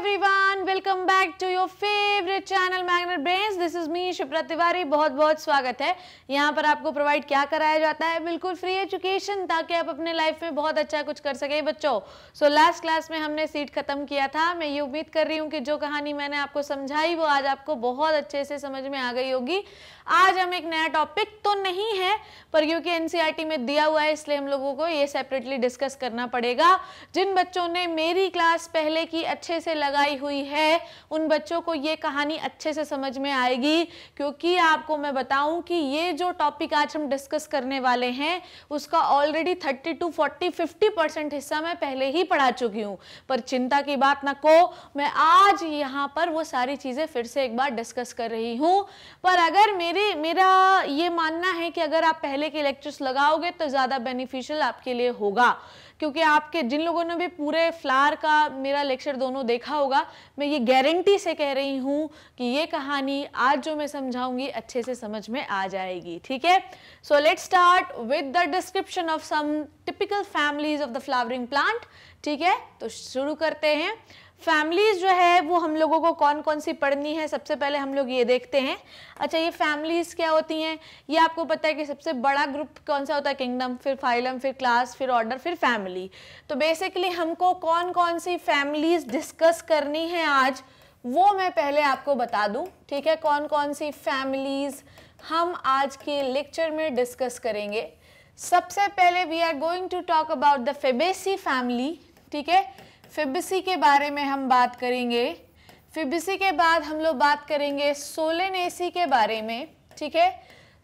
everyone. Welcome back to your favourite channel Magnet Brains this is me Shipra Tiwari बहुत बहुत स्वागत है यहाँ पर आपको प्रोवाइड क्या कराया जाता है बिल्कुल फ्री एजुकेशन ताकि आप अपने लाइफ में बहुत अच्छा कुछ कर सके बच्चों सो लास्ट क्लास में हमने सीट खत्म किया था मैं ये उम्मीद कर रही हूँ कि जो कहानी मैंने आपको समझाई वो आज आपको बहुत अच्छे से समझ में आ गई होगी आज हम एक नया टॉपिक तो नहीं है पर क्योंकि एनसीईआरटी e में दिया हुआ है इसलिए हम लोगों को ये सेपरेटली डिस्कस करना पड़ेगा जिन बच्चों ने मेरी क्लास पहले की अच्छे से लगाई हुई है है उन बच्चों को ये कहानी अच्छे से समझ में आएगी क्योंकि आपको मैं बताऊं कि ये जो टॉपिक आज हम डिस्कस करने वाले हैं उसका already thirty two forty fifty percent हिस्सा मैं पहले ही पढ़ा चुकी हूँ पर चिंता की बात ना को मैं आज यहाँ पर वो सारी चीज़ें फिर से एक बार डिस्कस कर रही हूँ पर अगर मेरे मेरा ये मानना है कि अगर आप पहले के लेक्चर्स लगाओगे तो ज़्यादा बेनिफिशियल आपके लिए होगा क्योंकि आपके जिन लोगों ने भी पूरे फ्लार का मेरा लेक्चर दोनों देखा होगा मैं ये गारंटी से कह रही हूँ कि ये कहानी आज जो मैं समझाऊंगी अच्छे से समझ में आ जाएगी ठीक है so let start with the description of some typical families of the flowering plant ठीक है तो शुरू करते हैं फैमिलीज जो है वो हम लोगों को कौन कौन सी पढ़नी है सबसे पहले हम लोग ये देखते हैं अच्छा ये फैमिलीज क्या होती हैं ये आपको पता है कि सबसे बड़ा ग्रुप कौन सा होता है किंगडम फिर फाइलम फिर क्लास फिर ऑर्डर फिर फैमिली तो बेसिकली हमको कौन कौन सी फैमिलीज डिस्कस करनी है आज वो मैं पहले आपको बता दूँ ठीक है कौन कौन सी फैमिलीज हम आज के लेक्चर में डिस्कस करेंगे सबसे पहले we are going to talk about the Fabaceae family ठीक है फिबिसी के बारे में हम बात करेंगे फिबिसी के बाद हम लोग बात करेंगे सोलेनेसी के बारे में ठीक है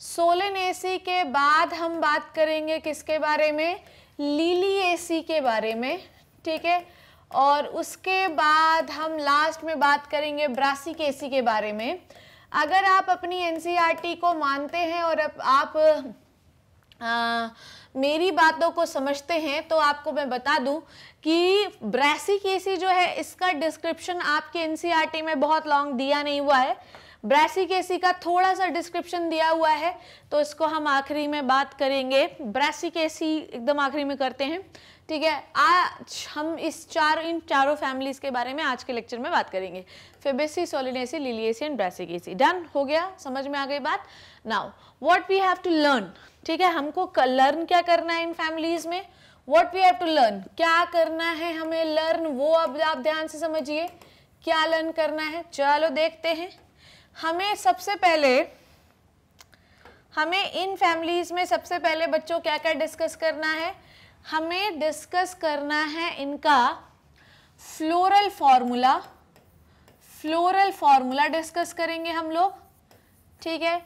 सोलेनेसी के बाद हम बात करेंगे किसके बारे में लीलिएसी के बारे में ठीक है और उसके बाद हम लास्ट में बात करेंगे ब्रासिकेसी के बारे में अगर आप अपनी एनसीईआरटी e को मानते हैं और अब आप आ, मेरी बातों को समझते हैं तो आपको मैं बता दूं कि केसी जो है इसका डिस्क्रिप्शन आपके एनसीईआरटी e में बहुत लॉन्ग दिया नहीं हुआ है केसी का थोड़ा सा डिस्क्रिप्शन दिया हुआ है तो इसको हम आखिरी में बात करेंगे केसी एकदम आखिरी में करते हैं ठीक है आज हम इस चार इन चारों फैमिलीज के बारे में आज के लेक्चर में बात करेंगे फेबेसी सोलिनेसी लिलिएसी एंड केसी डन हो गया समझ में आ गई बात now what we have to learn ठीक है हमको लर्न क्या करना है इन फैमिलीज में what we have to learn क्या करना है हमें लर्न वो अब आप ध्यान से समझिए क्या लर्न करना है चलो देखते हैं हमें सबसे पहले हमें इन फैमिलीज में सबसे पहले बच्चों क्या क्या डिस्कस करना है हमें डिस्कस करना है इनका floral formula floral formula discuss करेंगे हम लोग ठीक है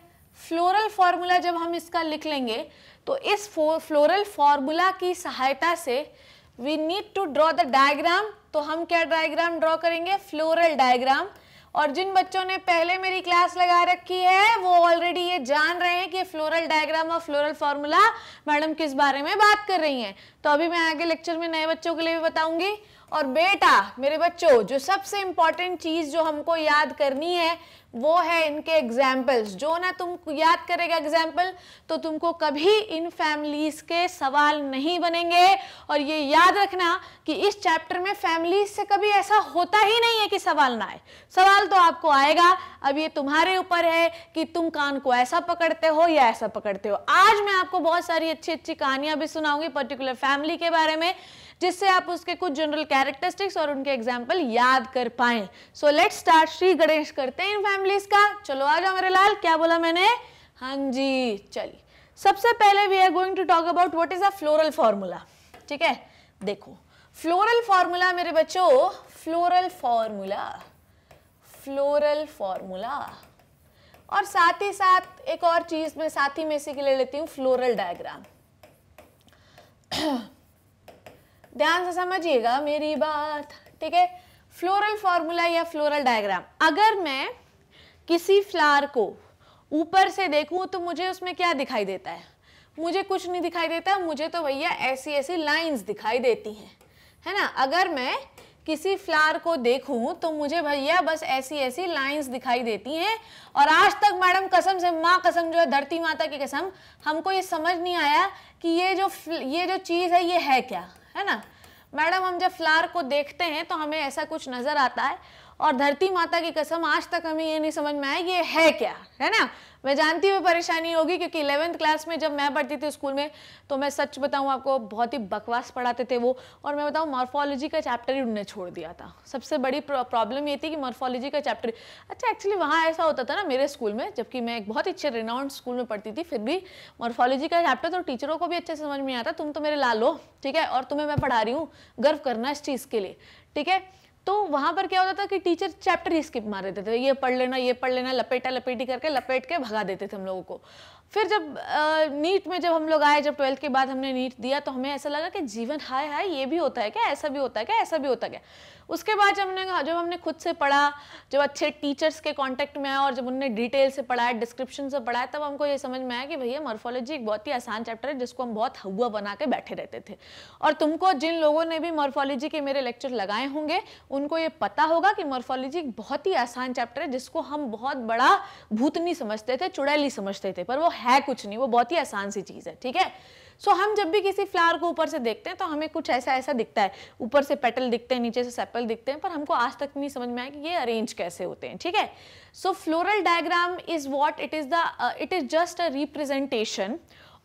फ्लोरल फार्मूला जब हम इसका लिख लेंगे तो इस फ्लोरल फार्मूला की सहायता से we need to draw the diagram तो हम क्या डायग्राम ड्रॉ करेंगे फ्लोरल डायग्राम और जिन बच्चों ने पहले मेरी क्लास लगा रखी है वो ऑलरेडी ये जान रहे हैं कि फ्लोरल डायग्राम और फ्लोरल फार्मूला मैडम किस बारे में बात कर रही हैं तो अभी मैं आगे लेक्चर में नए बच्चों के लिए भी बताऊंगी और बेटा मेरे बच्चों जो सबसे इंपॉर्टेंट चीज़ जो हमको याद करनी है वो है इनके एग्जाम्पल्स जो ना तुम याद करेगा एग्जाम्पल तो तुमको कभी इन फैमिलीज के सवाल नहीं बनेंगे और ये याद रखना कि इस चैप्टर में फैमिलीज से कभी ऐसा होता ही नहीं है कि सवाल ना आए सवाल तो आपको आएगा अब ये तुम्हारे ऊपर है कि तुम कान को ऐसा पकड़ते हो या ऐसा पकड़ते हो आज मैं आपको बहुत सारी अच्छी अच्छी कहानियां भी सुनाऊंगी पर्टिकुलर फैमिली के बारे में जिससे आप उसके कुछ जनरल कैरेक्टरिस्टिक्स और उनके एग्जाम्पल याद कर पाए so let start Shri Ganesh करते हैं इन फैमिलीज का चलो आ जाओ मेरे लाल क्या बोला मैंने हाँ जी चलिए सबसे पहले we are going to talk about what is a floral formula ठीक है देखो फ्लोरल फॉर्मूला मेरे बच्चों फ्लोरल फॉर्मूला फ्लोरल फॉर्मूला और साथ ही साथ एक और चीज मैं साथ ही में से के ले लेती हूँ फ्लोरल डायग्राम ध्यान से समझिएगा मेरी बात ठीक है फ्लोरल फार्मूला या फ्लोरल डायग्राम अगर मैं किसी फ्लावर को ऊपर से देखूं तो मुझे उसमें क्या दिखाई देता है मुझे कुछ नहीं दिखाई देता मुझे तो भैया ऐसी ऐसी लाइंस दिखाई देती हैं है ना अगर मैं किसी फ्लावर को देखूं तो मुझे भैया बस ऐसी ऐसी लाइंस दिखाई देती हैं और आज तक मैडम कसम से माँ कसम जो है धरती माता की कसम हमको ये समझ नहीं आया कि ये जो ये जो चीज़ है ये है क्या है ना मैडम हम जब फ्लावर को देखते हैं तो हमें ऐसा कुछ नज़र आता है और धरती माता की कसम आज तक हमें ये नहीं समझ में आया ये है क्या है ना मैं जानती हूँ परेशानी होगी क्योंकि इलेवेंथ क्लास में जब मैं पढ़ती थी स्कूल में तो मैं सच बताऊँ आपको बहुत ही बकवास पढ़ाते थे वो और मैं बताऊँ मॉर्फोलॉजी का चैप्टर ही उन्होंने छोड़ दिया था सबसे बड़ी प्रॉब्लम ये थी कि मॉर्फोलॉजी का चैप्टर अच्छा एक्चुअली वहाँ ऐसा होता था ना मेरे स्कूल में जबकि मैं एक बहुत अच्छे रिनाउंड स्कूल में पढ़ती थी फिर भी मॉर्फोलॉजी का चैप्टर तो टीचरों को भी अच्छे से समझ में आता तुम तो मेरे ला लो ठीक है और तुम्हें मैं पढ़ा रही हूँ गर्व करना इस चीज़ के लिए ठीक है तो वहां पर क्या होता था कि टीचर चैप्टर ही स्किप मार देते थे ये पढ़ लेना ये पढ़ लेना लपेटा लपेटी करके लपेट के भगा देते थे हम लोगों को फिर जब नीट में जब हम लोग आए जब ट्वेल्थ के बाद हमने नीट दिया तो हमें ऐसा लगा कि जीवन हाय हाय ये भी होता है क्या ऐसा भी होता है क्या ऐसा भी होता है क्या उसके बाद जब हमने जब हमने खुद से पढ़ा जब अच्छे टीचर्स के कांटेक्ट में आया और जब उनने डिटेल से पढ़ाया डिस्क्रिप्शन से पढ़ाया तब हमको ये समझ में आया कि भैया मॉर्फोलॉजी एक बहुत ही आसान चैप्टर है जिसको हम बहुत हवा बना के बैठे रहते थे और तुमको जिन लोगों ने भी मॉर्फोलॉजी के मेरे लेक्चर लगाए होंगे उनको ये पता होगा कि मॉर्फोलॉजी एक बहुत ही आसान चैप्टर है जिसको हम बहुत बड़ा भूतनी समझते थे चुड़ैली समझते थे पर वो है कुछ नहीं वो बहुत ही आसान सी चीज़ है ठीक है सो so, हम जब भी किसी फ्लावर को ऊपर से देखते हैं तो हमें कुछ ऐसा ऐसा दिखता है ऊपर से पेटल दिखते हैं नीचे से सेपल दिखते हैं पर हमको आज तक नहीं समझ में आया कि ये अरेंज कैसे होते हैं ठीक है so floral diagram is what it is the it is just a representation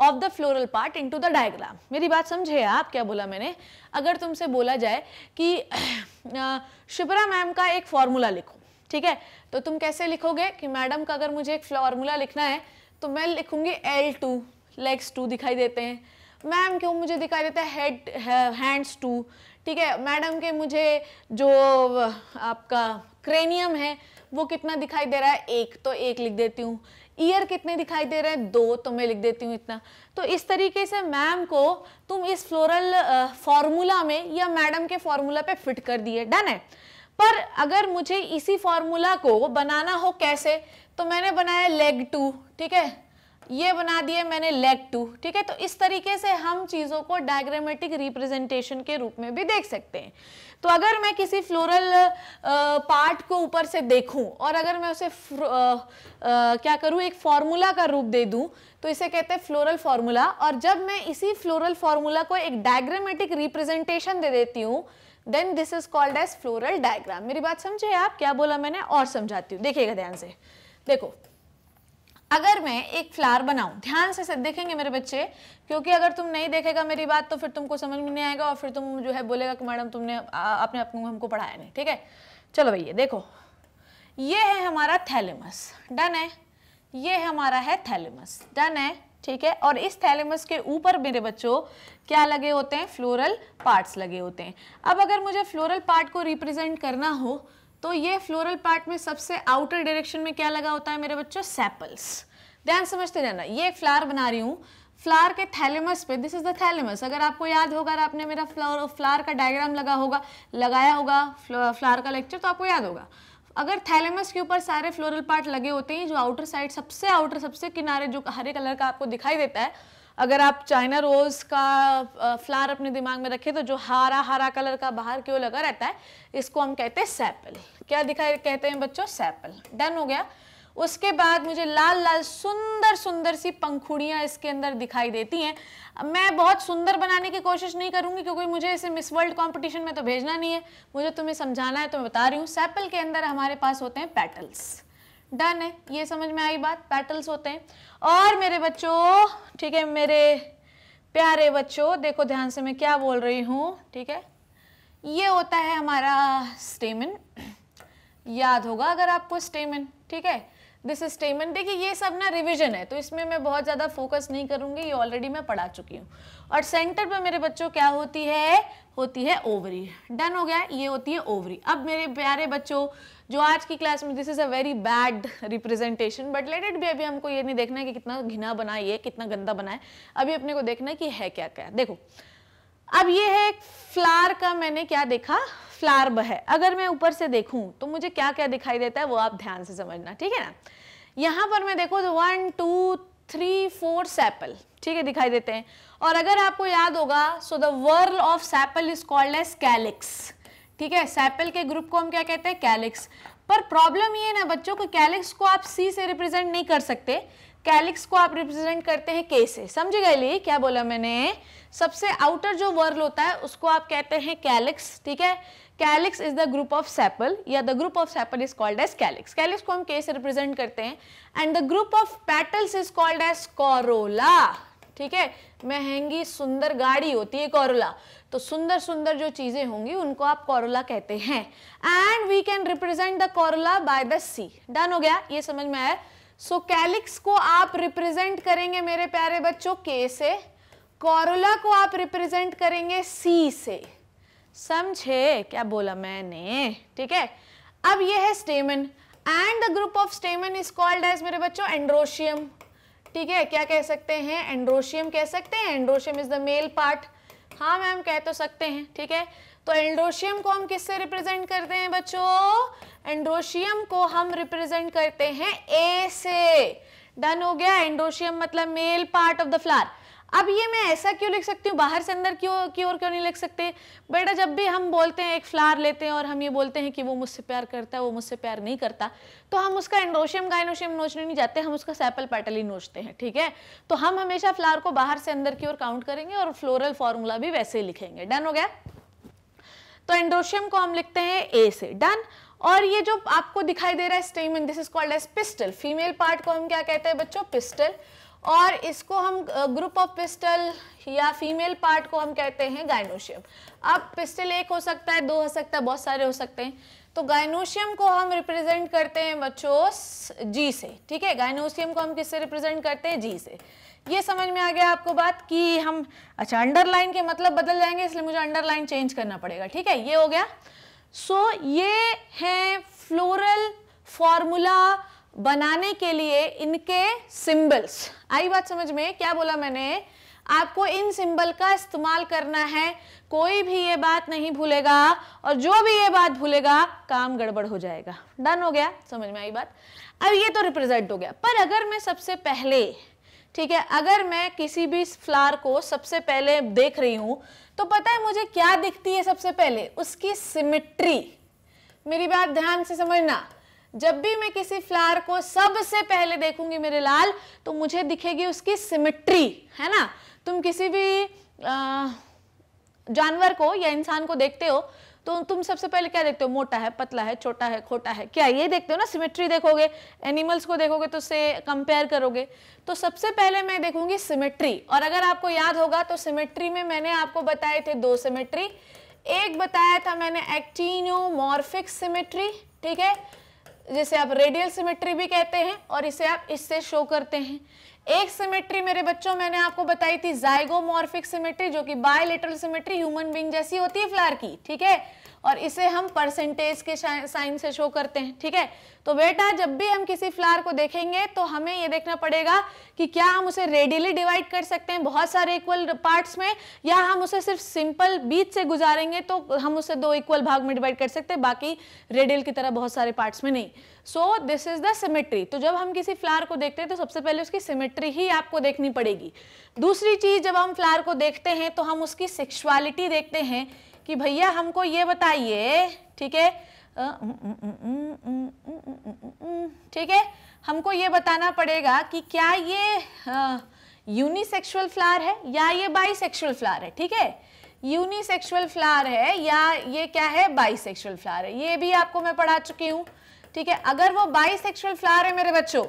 of the floral part into the diagram मेरी बात समझे आप क्या बोला मैंने अगर तुमसे बोला जाए कि uh, शिप्रा मैम का एक फॉर्मूला लिखो ठीक है तो तुम कैसे लिखोगे कि मैडम का अगर मुझे एक फॉर्मूला लिखना है तो मैं लिखूँगी एल टू लेग्स टू दिखाई देते हैं मैम क्यों मुझे दिखाई देता है हेड हैंड्स टू ठीक है मैडम के मुझे जो आपका क्रेनियम है वो कितना दिखाई दे रहा है एक तो एक लिख देती हूँ ईयर कितने दिखाई दे रहे हैं दो तो मैं लिख देती हूँ इतना तो इस तरीके से मैम को तुम इस फ्लोरल फॉर्मूला में या मैडम के फॉर्मूला पे फिट कर दिए डन है पर अगर मुझे इसी फॉर्मूला को बनाना हो कैसे तो मैंने बनाया लेग टू ठीक है ये बना दिए मैंने लेग टू ठीक है तो इस तरीके से हम चीज़ों को डायग्रामेटिक रिप्रेजेंटेशन के रूप में भी देख सकते हैं तो अगर मैं किसी फ्लोरल पार्ट को ऊपर से देखूं और अगर मैं उसे आ, आ, क्या करूं एक फार्मूला का रूप दे दूं तो इसे कहते हैं फ्लोरल फार्मूला और जब मैं इसी फ्लोरल फार्मूला को एक डायग्रामेटिक रिप्रेजेंटेशन दे देती हूँ then this is called as floral diagram मेरी बात समझे आप क्या बोला मैंने और समझाती हूँ देखिएगा ध्यान से देखो अगर मैं एक फ्लावर बनाऊं ध्यान से देखेंगे मेरे बच्चे क्योंकि अगर तुम नहीं देखेगा मेरी बात तो फिर तुमको समझ में नहीं आएगा और फिर तुम जो है बोलेगा कि मैडम तुमने आप को हमको पढ़ाया नहीं ठीक है चलो भैया देखो ये है हमारा थैलेमस डन है ये हमारा है थैलेमस डन है ठीक है और इस थैलेमस के ऊपर मेरे बच्चों क्या लगे होते हैं फ्लोरल पार्ट्स लगे होते हैं अब अगर मुझे फ्लोरल पार्ट को रिप्रेजेंट करना हो तो ये फ्लोरल पार्ट में सबसे आउटर डायरेक्शन में क्या लगा होता है मेरे बच्चों सैपल्स ध्यान समझते जाना ये एक फ्लावर बना रही हूँ फ्लावर के थैलेमस पे दिस इज द थैलेमस अगर आपको याद होगा आपने मेरा फ्लावर फ्लावर का डायग्राम लगा होगा लगाया होगा फ्लावर का लेक्चर तो आपको याद होगा अगर थैलेमस के ऊपर सारे फ्लोरल पार्ट लगे होते हैं जो आउटर साइड सबसे आउटर सबसे किनारे जो हरे कलर का आपको दिखाई देता है अगर आप चाइना रोज़ का फ्लावर अपने दिमाग में रखें तो जो हरा हरा कलर का बाहर क्यों लगा रहता है इसको हम कहते हैं सैपल क्या दिखाई कहते हैं बच्चों सैपल डन हो गया उसके बाद मुझे लाल लाल सुंदर सुंदर सी पंखुड़ियाँ इसके अंदर दिखाई देती हैं मैं बहुत सुंदर बनाने की कोशिश नहीं करूँगी क्योंकि मुझे इसे मिस वर्ल्ड कॉम्पिटिशन में तो भेजना नहीं है मुझे तुम्हें समझाना है तो मैं बता रही हूँ सैपल के अंदर हमारे पास होते हैं पैटल्स डन है ये समझ में आई बात पैटल्स होते हैं और मेरे बच्चों ठीक है मेरे प्यारे बच्चों देखो ध्यान से मैं क्या बोल रही हूँ ठीक है ये होता है हमारा स्टेमिन याद होगा अगर आपको स्टेमिन ठीक है दिस स्टेटमेंट देखिए ये सब ना रिवीजन है तो इसमें मैं बहुत ज़्यादा फोकस नहीं करूंगी ये ऑलरेडी मैं पढ़ा चुकी हूँ और सेंटर पे मेरे बच्चों क्या होती है होती है ओवरी डन हो गया ये होती है ओवरी अब मेरे प्यारे बच्चों जो आज की क्लास में this is a very bad representation but let it भी अभी हमको ये नहीं देखना है कि कितना घिना बना ये कितना गंदा बना है अभी अपने को देखना है कि है क्या क्या देखो अब ये है फ्लार का मैंने क्या देखा फ्लार्ब है अगर मैं ऊपर से देखूं तो मुझे क्या क्या दिखाई देता है वो आप ध्यान से समझना ठीक है ना यहाँ पर मैं देखो one two three four sepal ठीक है दिखाई देते हैं और अगर आपको याद होगा so the whorl of sepal is called as calyx ठीक है सैपल के ग्रुप को हम क्या कहते हैं कैलिक्स पर प्रॉब्लम ये है ना बच्चों को कैलिक्स को आप सी से रिप्रेजेंट नहीं कर सकते कैलिक्स को आप रिप्रेजेंट करते हैं के से समझे गए ली क्या बोला मैंने सबसे आउटर जो वर्ल होता है उसको आप कहते हैं कैलिक्स ठीक है calyx is the group of sepal या the group of sepal is called as calyx calyx को हम के से रिप्रेजेंट करते हैं and the group of petals is called as corolla ठीक है महंगी सुंदर गाड़ी होती है कॉरोला तो सुंदर सुंदर जो चीज़ें होंगी उनको आप कॉरोला कहते हैं and we can represent the corolla by the C done हो गया ये समझ में आया सो so, कैलिक्स को आप रिप्रेजेंट करेंगे मेरे प्यारे बच्चों के से कॉरोला को आप रिप्रेजेंट करेंगे सी से समझे क्या बोला मैंने ठीक है अब ये है stamen and the group of stamen is called as मेरे बच्चों एंड्रोशियम ठीक है क्या कह सकते हैं एंड्रोशियम कह सकते हैं androecium is the male part हाँ मैम कह तो सकते हैं ठीक है तो एंड्रोशियम को हम किससे रिप्रेजेंट करते हैं बच्चों एंड्रोशियम को हम रिप्रेजेंट करते हैं ए से डन हो गया एंड्रोशियम मतलब male part of the flower अब ये मैं ऐसा क्यों लिख सकती हूँ बाहर से अंदर क्यों की ओर क्यों नहीं लिख सकते बेटा जब भी हम बोलते हैं एक फ्लावर लेते हैं और हम ये बोलते हैं कि वो मुझसे प्यार करता है वो मुझसे प्यार नहीं करता तो हम उसका एंड्रोशियम गायनोशियम नोचने नहीं जाते हम उसका सैपल पैटल ही नोचते हैं ठीक है तो हम हमेशा फ्लावर को बाहर से अंदर की ओर काउंट करेंगे और फ्लोरल फॉर्मूला भी वैसे ही लिखेंगे डन हो गया तो एंड्रोशियम को हम लिखते हैं ए से डन और ये जो आपको दिखाई दे रहा है stamen this is called as pistil female part को हम क्या कहते हैं बच्चों पिस्टल और इसको हम ग्रुप ऑफ पिस्टल या फीमेल पार्ट को हम कहते हैं गायनोशियम अब पिस्टल एक हो सकता है दो हो सकता है बहुत सारे हो सकते हैं तो गायनोशियम को हम रिप्रेजेंट करते हैं बच्चों जी से ठीक है गायनोशियम को हम किससे रिप्रेजेंट करते हैं जी से ये समझ में आ गया आपको बात कि हम अच्छा अंडरलाइन के मतलब बदल जाएंगे इसलिए मुझे अंडरलाइन चेंज करना पड़ेगा ठीक है ये हो गया सो so, ये हैं फ्लोरल फॉर्मूला बनाने के लिए इनके सिंबल्स आई बात समझ में क्या बोला मैंने आपको इन सिंबल का इस्तेमाल करना है कोई भी ये बात नहीं भूलेगा और जो भी ये बात भूलेगा काम गड़बड़ हो जाएगा डन हो गया समझ में आई बात अब ये तो रिप्रेजेंट हो गया पर अगर मैं सबसे पहले ठीक है अगर मैं किसी भी फ्लावर को सबसे पहले देख रही हूं तो पता है मुझे क्या दिखती है सबसे पहले उसकी सिमिट्री मेरी बात ध्यान से समझना जब भी मैं किसी फ्लावर को सबसे पहले देखूंगी मेरे लाल तो मुझे दिखेगी उसकी सिमिट्री है ना तुम किसी भी जानवर को या इंसान को देखते हो तो तुम सबसे पहले क्या देखते हो मोटा है पतला है छोटा है खोटा है क्या ये देखते हो ना सिमेट्री देखोगे एनिमल्स को देखोगे तो उससे कंपेयर करोगे तो सबसे पहले मैं देखूंगी सिमेट्री और अगर आपको याद होगा तो सिमेट्री में मैंने आपको बताए थे दो सिमेट्री एक बताया था मैंने एक्टिनोमॉर्फिक सिमेट्री ठीक है जिसे आप रेडियल सिमेट्री भी कहते हैं और इसे आप इससे शो करते हैं एक सिमेट्री मेरे बच्चों मैंने आपको बताई थी जाइगोमॉर्फिक सिमेट्री जो कि बायोलेटरल सिमेट्री ह्यूमन बींग जैसी होती है फ्लार की ठीक है और इसे हम परसेंटेज के साइन से शो करते हैं ठीक है तो बेटा जब भी हम किसी फ्लावर को देखेंगे तो हमें ये देखना पड़ेगा कि क्या हम उसे रेडियली डिवाइड कर सकते हैं बहुत सारे इक्वल पार्ट्स में या हम उसे सिर्फ सिंपल बीच से गुजारेंगे तो हम उसे दो इक्वल भाग में डिवाइड कर सकते हैं बाकी रेडियल की तरह बहुत सारे पार्ट्स में नहीं so this is the symmetry तो जब हम किसी फ्लावर को देखते हैं तो सबसे पहले उसकी सिमेट्री ही आपको देखनी पड़ेगी दूसरी चीज जब हम फ्लावर को देखते हैं तो हम उसकी सेक्शुअलिटी देखते हैं कि भैया हमको ये बताइए ठीक है ठीक है हमको ये बताना पड़ेगा कि क्या ये यूनिसेक्सुअल फ्लावर है या ये बाईसेक्सुअल फ्लावर है ठीक है यूनिसेक्सुअल फ्लावर है या ये क्या है बाईसेक्सुअल फ्लावर है ये भी आपको मैं पढ़ा चुकी हूँ ठीक है अगर वो बाइसेक्सुअल फ्लावर है मेरे बच्चों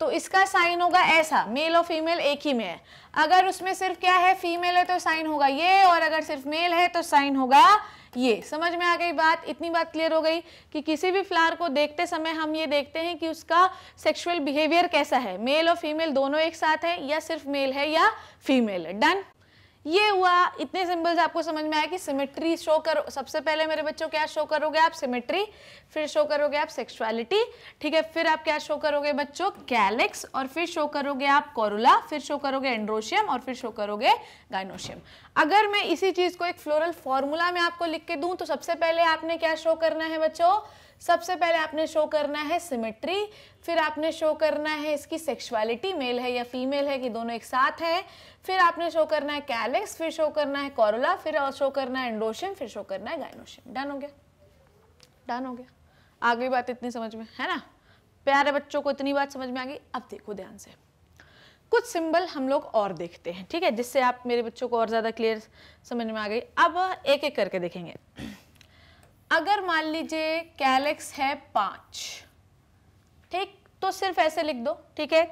तो इसका साइन होगा ऐसा मेल और फीमेल एक ही में है अगर उसमें सिर्फ क्या है फीमेल है तो साइन होगा ये और अगर सिर्फ मेल है तो साइन होगा ये समझ में आ गई बात इतनी बात क्लियर हो गई कि किसी भी फ्लावर को देखते समय हम ये देखते हैं कि उसका सेक्सुअल बिहेवियर कैसा है मेल और फीमेल दोनों एक साथ है या सिर्फ मेल है या फीमेल है डन ये हुआ इतने सिंबल्स आपको समझ में आया कि सिमेट्री शो करो सबसे पहले मेरे बच्चों क्या शो करोगे आप सिमेट्री फिर शो करोगे आप सेक्सुअलिटी ठीक है फिर आप क्या शो करोगे बच्चों गैलेक्स और फिर शो करोगे आप कोरुला फिर शो करोगे एंड्रोशियम और फिर शो करोगे गाइनोशियम अगर मैं इसी चीज़ को एक फ्लोरल फॉर्मूला में आपको लिख के दूँ तो सबसे पहले आपने क्या शो करना है बच्चों सबसे पहले आपने शो करना है सिमेट्री फिर आपने शो करना है इसकी सेक्सुअलिटी मेल है या फीमेल है कि दोनों एक साथ है फिर आपने शो करना है कैलेक्स फिर शो करना है कॉरोला फिर शो करना है एंडोशियम फिर शो करना है गाइनोशियम डन हो गया डन हो गया आगे बात इतनी समझ में है ना प्यारे बच्चों को इतनी बात समझ में आ गई अब देखो ध्यान से कुछ सिंबल हम लोग और देखते हैं ठीक है जिससे आप मेरे बच्चों को और ज़्यादा क्लियर समझ में आ गई अब एक एक करके देखेंगे अगर मान लीजिए कैलेक्स है पाँच ठीक तो सिर्फ ऐसे लिख दो ठीक है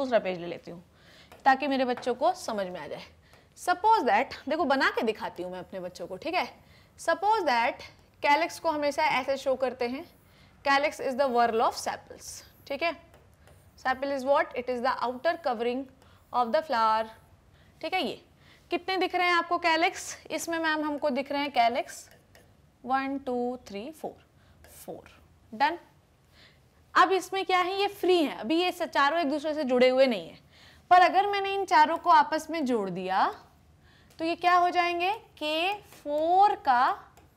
दूसरा पेज ले लेती हूँ ताकि मेरे बच्चों को समझ में आ जाए सपोज दैट देखो बना के दिखाती हूँ मैं अपने बच्चों को ठीक है सपोज दैट कैलेक्स को हमेशा ऐसे शो करते हैं calyx is the whorl of sepals ठीक है sepal is what it is the outer covering of the flower ठीक है ये कितने दिख रहे हैं आपको कैलेक्स इसमें मैम हमको दिख रहे हैं calyx one two three four four done अब इसमें क्या है ये फ्री है अभी ये चारों एक दूसरे से जुड़े हुए नहीं है पर अगर मैंने इन चारों को आपस में जोड़ दिया तो ये क्या हो जाएंगे के फोर का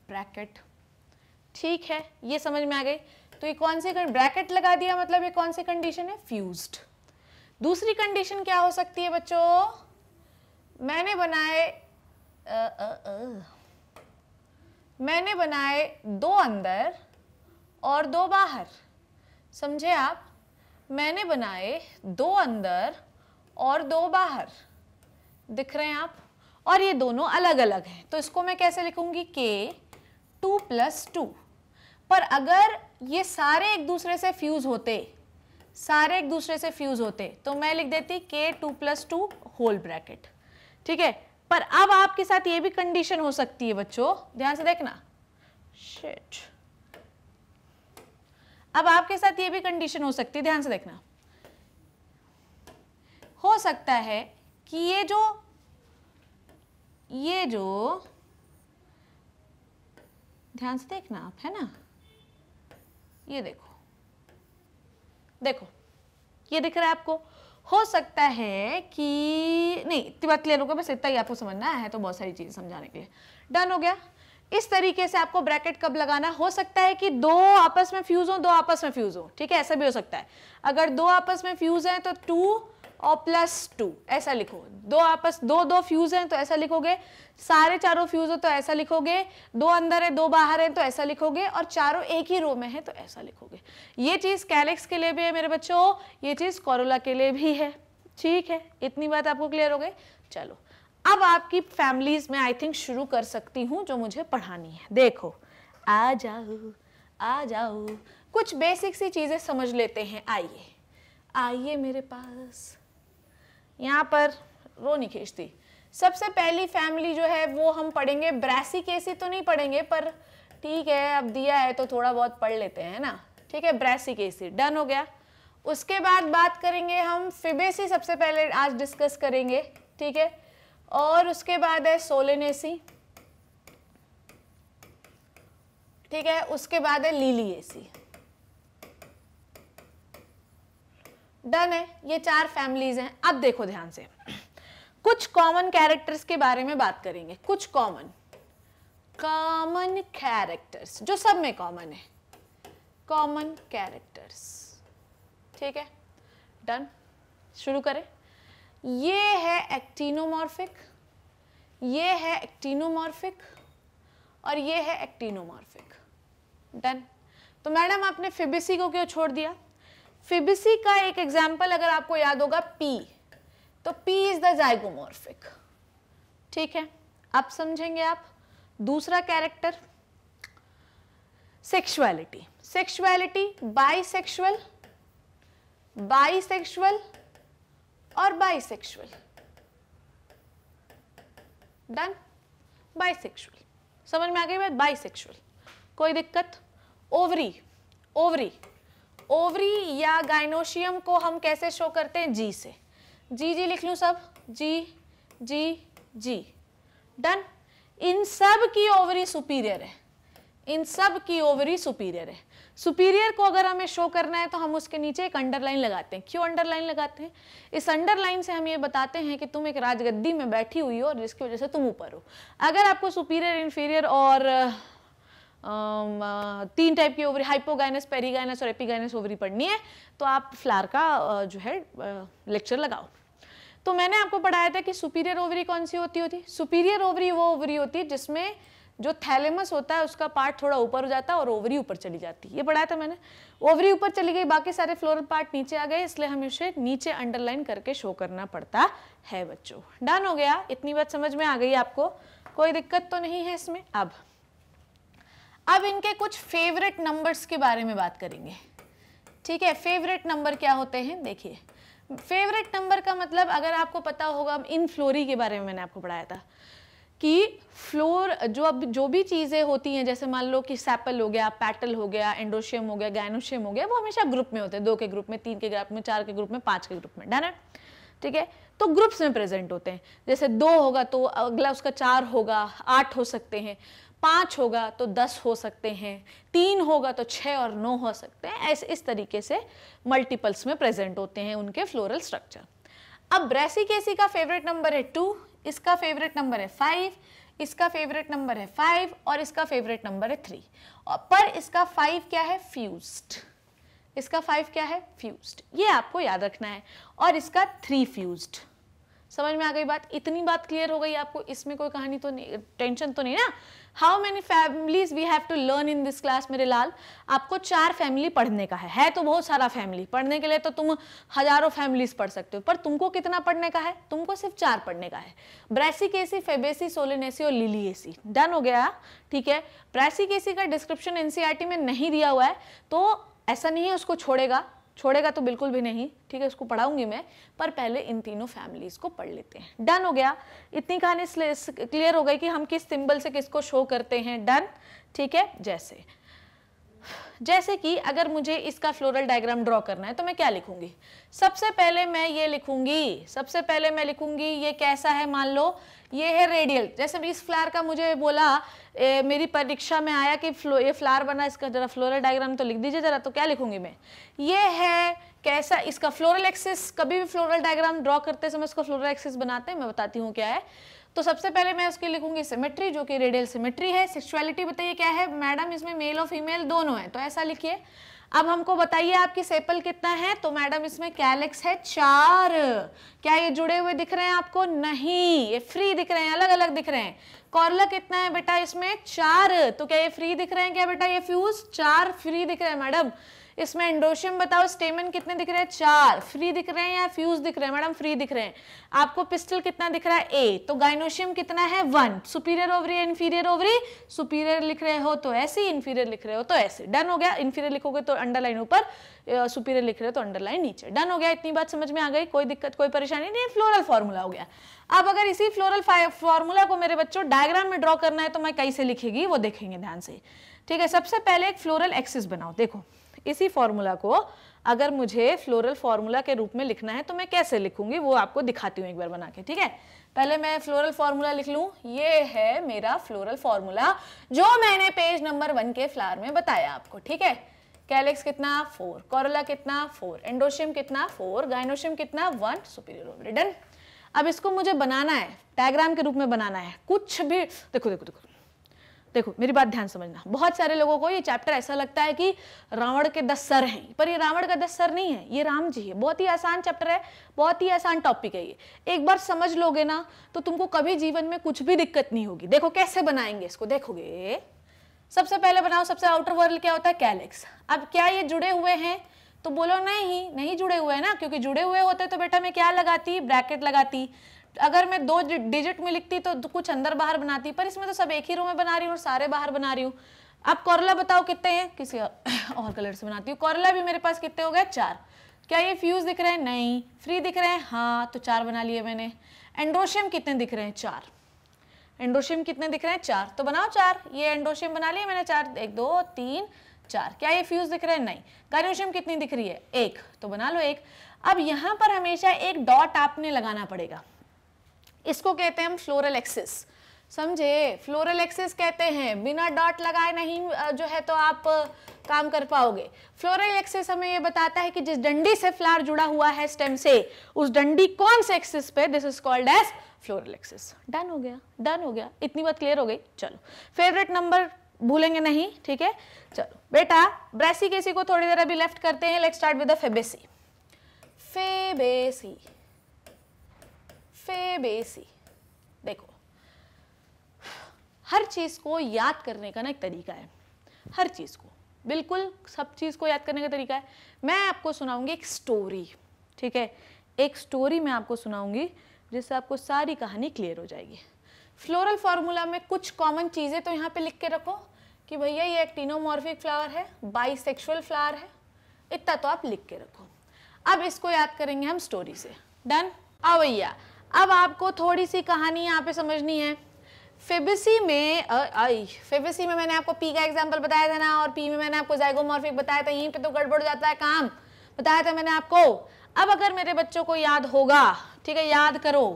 ब्रैकेट ठीक है ये समझ में आ गई तो ये कौन सी ब्रैकेट लगा दिया मतलब ये कौन सी कंडीशन है फ्यूज्ड दूसरी कंडीशन क्या हो सकती है बच्चों मैंने बनाए आ, आ, आ, मैंने बनाए दो अंदर और दो बाहर समझे आप मैंने बनाए दो अंदर और दो बाहर दिख रहे हैं आप और ये दोनों अलग अलग हैं तो इसको मैं कैसे लिखूंगी के टू प्लस टू पर अगर ये सारे एक दूसरे से फ्यूज़ होते सारे एक दूसरे से फ्यूज़ होते तो मैं लिख देती K two plus two whole bracket ठीक है पर अब आपके साथ ये भी कंडीशन हो सकती है बच्चों ध्यान से देखना शेट अब आपके साथ ये भी कंडीशन हो सकती है ध्यान से देखना हो सकता है कि ये जो ये जो ध्यान से देखना आप है ना ये देखो देखो ये दिख रहा है आपको हो सकता है कि नहीं इतनी बात क्लियर होगा बस इतना ही आपको समझना है तो बहुत सारी चीज़ें समझाने के लिए डन हो गया इस तरीके से आपको ब्रैकेट कब लगाना हो सकता है कि दो आपस में फ्यूज हो दो आपस में फ्यूज हो ठीक है ऐसा भी हो सकता है अगर दो आपस में फ्यूज है तो टू और प्लस टू ऐसा लिखो दो आपस दो दो फ्यूज हैं तो ऐसा लिखोगे सारे चारों फ्यूज हो तो ऐसा लिखोगे दो अंदर है दो बाहर हैं तो ऐसा लिखोगे और चारों एक ही रो में है तो ऐसा लिखोगे ये चीज़ कैलेक्स के लिए भी है मेरे बच्चों ये चीज़ कोरोला के लिए भी है ठीक है इतनी बात आपको क्लियर हो गई चलो अब आपकी फैमिलीज में आई थिंक शुरू कर सकती हूँ जो मुझे पढ़ानी है देखो आ जाओ आ जाओ कुछ बेसिक सी चीज़ें समझ लेते हैं आइए आइए मेरे पास यहाँ पर रो नहीं खींचती सबसे पहली फैमिली जो है वो हम पढ़ेंगे ब्रैसी केसी तो नहीं पढ़ेंगे पर ठीक है अब दिया है तो थोड़ा बहुत पढ़ लेते हैं ना ठीक है ब्रैसी केसी डन हो गया उसके बाद बात करेंगे हम फिबेसी सबसे पहले आज डिस्कस करेंगे ठीक है और उसके बाद है सोलेनेसी ठीक है उसके बाद है लीली एसी डन है ये चार फैमिलीज हैं अब देखो ध्यान से कुछ कॉमन कैरेक्टर्स के बारे में बात करेंगे कुछ कॉमन कॉमन कैरेक्टर्स जो सब में कॉमन है कॉमन कैरेक्टर्स ठीक है डन शुरू करें ये है एक्टिनोमॉर्फिक ये है एक्टिनोमॉर्फिक और ये है एक्टिनोमॉर्फिक डन तो मैडम आपने फिबिसी को क्यों छोड़ दिया फिबिसी का एक एग्जाम्पल अगर आपको याद होगा पी तो पी इज द जाइगोमॉर्फिक ठीक है आप समझेंगे आप दूसरा character sexuality sexuality bisexual bisexual और बाइसेक्सुअल डन बाइसेक्सुअल समझ में आ गई बात बाइसेक्सुअल कोई दिक्कत ओवरी ओवरी ओवरी या गाइनोशियम को हम कैसे शो करते हैं जी से जी जी लिख लूँ सब जी जी जी डन इन सब की ओवरी सुपीरियर है इन सब की ओवरी सुपीरियर है सुपीरियर को अगर हमें शो करना है तो हम उसके नीचे एक अंडरलाइन लगाते हैं क्यों अंडरलाइन लगाते हैं इस अंडरलाइन से हम ये बताते हैं कि तुम एक राजगद्दी में बैठी हुई हो और जिसकी वजह से तुम ऊपर हो अगर आपको सुपीरियर इन्फीरियर और तीन टाइप की ओवरी हाइपोगाइनस पेरीगाइनस और एपीगाइनस ओवरी पढ़नी है तो आप फ्लार का जो है लेक्चर लगाओ तो मैंने आपको पढ़ाया था कि सुपीरियर ओवरी कौन सी होती होती सुपीरियर ओवरी वो ओवरी होती है जिसमें जो थैलेमस होता है उसका पार्ट थोड़ा ऊपर हो जाता है और ओवरी ऊपर चली जाती है ये पढ़ाया था मैंने ओवरी ऊपर चली गई बाकी सारे फ्लोरल पार्ट नीचे आ गए इसलिए हमें उसे नीचे अंडरलाइन करके शो करना पड़ता है बच्चों डन हो गया इतनी बात समझ में आ गई आपको कोई दिक्कत तो नहीं है इसमें अब अब इनके कुछ फेवरेट नंबर्स के बारे में बात करेंगे ठीक है फेवरेट नंबर क्या होते हैं देखिए फेवरेट नंबर का मतलब अगर आपको पता होगा इन फ्लोरी के बारे में मैंने आपको पढ़ाया था कि फ्लोर जो अब जो भी चीज़ें होती हैं जैसे मान लो कि सैपल हो गया पैटल हो गया एंडोशियम हो गया गायनोशियम हो गया वो हमेशा ग्रुप में होते हैं दो के ग्रुप में तीन के ग्रुप में चार के ग्रुप में पाँच के ग्रुप में डन ठीक है तो ग्रुप्स में प्रेजेंट होते हैं जैसे दो होगा तो अगला उसका चार होगा आठ हो सकते हैं पाँच होगा तो दस हो सकते हैं तीन होगा तो छः और नौ हो सकते हैं ऐसे इस तरीके से मल्टीपल्स में प्रेजेंट होते हैं उनके फ्लोरल स्ट्रक्चर अब ब्रेसिकेसी का फेवरेट नंबर है टू इसका फेवरेट नंबर है फाइव इसका फेवरेट नंबर है फाइव और इसका फेवरेट नंबर है थ्री पर इसका फाइव क्या है फ्यूज्ड इसका फाइव क्या है फ्यूज्ड ये आपको याद रखना है और इसका थ्री फ्यूज्ड समझ में आ गई बात इतनी बात क्लियर हो गई आपको इसमें कोई कहानी तो नहीं टेंशन तो नहीं ना how many families we have to learn in this class मेरे लाल आपको चार फैमिली पढ़ने का है है तो बहुत सारा फैमिली पढ़ने के लिए तो तुम हजारों फैमिलीज पढ़ सकते हो पर तुमको कितना पढ़ने का है तुमको सिर्फ चार पढ़ने का है एसी फेबेसी एसी और लिली एसी डन हो गया ठीक है एसी का डिस्क्रिप्शन एनसीईआरटी e में नहीं दिया हुआ है तो ऐसा नहीं है उसको छोड़ेगा छोड़ेगा तो बिल्कुल भी नहीं ठीक है इसको पढ़ाऊंगी मैं पर पहले इन तीनों फैमिलीज को पढ़ लेते हैं डन हो गया इतनी कहानी क्लियर हो गई कि हम किस सिंबल से किसको शो करते हैं डन ठीक है जैसे जैसे कि अगर मुझे इसका फ्लोरल डायग्राम ड्रॉ करना है तो मैं क्या लिखूंगी सबसे पहले मैं ये लिखूंगी सबसे पहले मैं लिखूंगी ये कैसा है मान लो ये है रेडियल जैसे इस फ्लावर का मुझे बोला ए, मेरी परीक्षा में आया कि फ्लो ये फ्लावर बना इसका जरा फ्लोरल डायग्राम तो लिख दीजिए जरा तो क्या लिखूंगी मैं ये है कैसा इसका फ्लोरल एक्सिस कभी भी फ्लोरल डायग्राम ड्रॉ करते समय उसका फ्लोरल एक्सिस बनाते हैं मैं बताती हूँ क्या है तो सबसे पहले मैं उसकी लिखूंगी सिमेट्री जो कि रेडियल सिमेट्री है सेक्सुअलिटी बताइए क्या है मैडम इसमें मेल और फीमेल दोनों है तो ऐसा लिखिए अब हमको बताइए आपकी सेपल कितना है तो मैडम इसमें कैलेक्स है चार क्या ये जुड़े हुए दिख रहे हैं आपको नहीं ये फ्री दिख रहे हैं अलग अलग दिख रहे हैं कॉर्ला कितना है बेटा इसमें चार तो क्या ये फ्री दिख रहे हैं क्या बेटा ये फ्यूज चार फ्री दिख रहे हैं मैडम इसमें एंडोशियम बताओ स्टेमन कितने दिख रहे हैं चार फ्री दिख रहे हैं या फ्यूज दिख रहे हैं मैडम फ्री दिख रहे हैं आपको पिस्टल कितना दिख रहा है ए तो गाइनोशियम कितना है one superior ovary inferior ovary superior लिख रहे हो तो ऐसे इन्फीरियर लिख रहे हो तो ऐसे डन हो गया इन्फीरियर लिखोगे तो अंडरलाइन ऊपर सुपीरियर लिख रहे हो तो अंडरलाइन नीचे डन हो गया इतनी बात समझ में आ गई कोई दिक्कत कोई परेशानी नहीं फ्लोरल फॉर्मूला हो गया अब अगर इसी फ्लोरल फॉर्मूला को मेरे बच्चों डायग्राम में ड्रॉ करना है तो मैं कैसे लिखेगी वो देखेंगे ध्यान से ठीक है सबसे पहले एक फ्लोरल एक्सिस बनाओ देखो इसी फॉर्मूला को अगर मुझे फ्लोरल फार्मूला के रूप में लिखना है तो मैं कैसे लिखूंगी वो आपको दिखाती हूँ एक बार बना के ठीक है पहले मैं फ्लोरल फार्मूला लिख लूँ ये है मेरा फ्लोरल फार्मूला जो मैंने पेज नंबर वन के फ्लावर में बताया आपको ठीक है कैलेक्स कितना फोर कॉरोला कितना फोर एंडोशियम कितना फोर गाइनोशियम कितना वन सुपीरियर ओवरिडन अब इसको मुझे बनाना है डायग्राम के रूप में बनाना है कुछ भी देखो देखो देखो देखो मेरी बात ध्यान समझना बहुत सारे लोगों को ये चैप्टर ऐसा लगता है कि रावण के दस सर हैं पर ये रावण का दस सर नहीं है ये राम जी है बहुत ही आसान चैप्टर है बहुत ही आसान टॉपिक है ये एक बार समझ लोगे ना तो तुमको कभी जीवन में कुछ भी दिक्कत नहीं होगी देखो कैसे बनाएंगे इसको देखोगे सबसे पहले बनाओ सबसे आउटर वर्ल्ड क्या होता है कैलेक्स अब क्या ये जुड़े हुए हैं तो बोलो नहीं नहीं जुड़े हुए हैं ना क्योंकि जुड़े हुए होते तो बेटा मैं क्या लगाती ब्रैकेट लगाती अगर मैं दो डिजिट में लिखती तो कुछ अंदर बाहर बनाती पर इसमें तो सब एक ही रो में बना रही हूँ सारे बाहर बना रही हूँ अब कोरला बताओ कितने हैं किसी और कलर से बनाती हूँ कोरला भी मेरे पास कितने हो गए चार क्या ये फ्यूज दिख रहे हैं नहीं फ्री दिख रहे हैं हाँ तो चार बना लिए मैंने एंड्रोशियम कितने दिख रहे हैं चार एंड्रोशियम कितने दिख रहे हैं चार तो बनाओ चार ये एंड्रोशियम बना लिए मैंने चार एक दो तीन चार क्या ये फ्यूज दिख रहे हैं नहीं कार्योशियम कितनी दिख रही है एक तो बना लो एक अब यहाँ पर हमेशा एक डॉट आपने लगाना पड़ेगा इसको कहते हैं हम फ्लोरल एक्सिस समझे फ्लोरल एक्सिस कहते हैं बिना डॉट लगाए नहीं जो है तो आप काम कर पाओगे फ्लोरल एक्सिस हमें ये बताता है कि जिस डंडी से फ्लावर जुड़ा हुआ है स्टेम से उस डंडी कौन से एक्सिस पे this is called as floral axis done हो गया डन हो गया इतनी बात क्लियर हो गई चलो फेवरेट नंबर भूलेंगे नहीं ठीक है चलो बेटा ब्रेसी केसी को थोड़ी देर अभी लेफ्ट करते हैं लेट स्टार्ट विदेसी फेबेसी बेसी देखो हर चीज़ को याद करने का ना एक तरीका है हर चीज़ को बिल्कुल सब चीज़ को याद करने का तरीका है मैं आपको सुनाऊंगी एक स्टोरी ठीक है एक स्टोरी मैं आपको सुनाऊंगी जिससे आपको सारी कहानी क्लियर हो जाएगी फ्लोरल फार्मूला में कुछ कॉमन चीज़ें तो यहाँ पे लिख के रखो कि भैया ये एक्टिनोमॉर्फिक फ्लावर है सेक्शुअल फ्लावर है इतना तो आप लिख के रखो अब इसको याद करेंगे हम स्टोरी से डन आओ भैया अब आपको थोड़ी सी कहानी यहाँ पे समझनी है फेबिसी में आई फेबिसी में मैंने आपको पी का एग्जाम्पल बताया था ना और पी में मैंने आपको जैगोमॉर्फिक बताया था यहीं पे तो गड़बड़ जाता है काम बताया था मैंने आपको अब अगर मेरे बच्चों को याद होगा ठीक है याद करो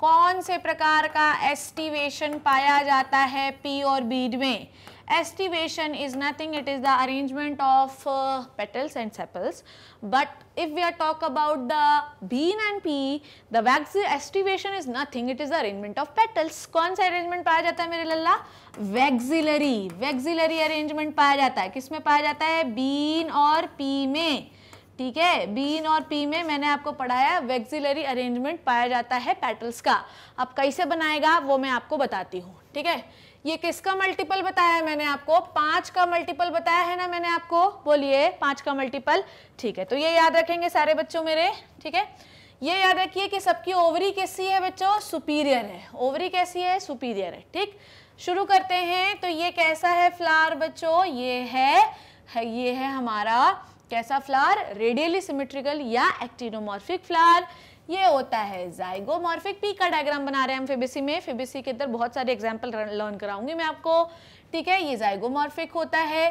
कौन से प्रकार का एस्टिवेशन पाया जाता है पी और बीड में aestivation is nothing it is the arrangement of petals and sepals but if we are talk about the bean and pea the vex aestivation is nothing it is the arrangement of petals कौन सा arrangement पाया जाता है मेरे लल्ला vexillary vexillary arrangement पाया जाता है किसमें पाया जाता है बीन और पी में ठीक है बीन और पी में मैंने आपको पढ़ाया वेक्सिलरी अरेंजमेंट पाया जाता है पेटल्स का अब कैसे बनाएगा वो मैं आपको बताती हूँ ठीक है ये किसका मल्टीपल बताया है मैंने आपको पांच का मल्टीपल बताया है ना मैंने आपको बोलिए पांच का मल्टीपल ठीक है तो ये याद रखेंगे सारे बच्चों मेरे ठीक है ये याद रखिए कि सबकी ओवरी कैसी है बच्चों सुपीरियर है ओवरी कैसी है सुपीरियर है ठीक शुरू करते हैं तो ये कैसा है फ्लार बच्चों ये है ये है हमारा कैसा फ्लार रेडियली सिमेट्रिकल या एक्टिनोमॉर्फिक फ्लार ये होता है जाइगोमॉर्फिक पी का डायग्राम बना रहे हैं हम फिबिसी में फिबिसी के अंदर बहुत सारे एग्जाम्पल लर्न कराऊंगी मैं आपको ठीक है ये जाइगोमॉर्फिक होता है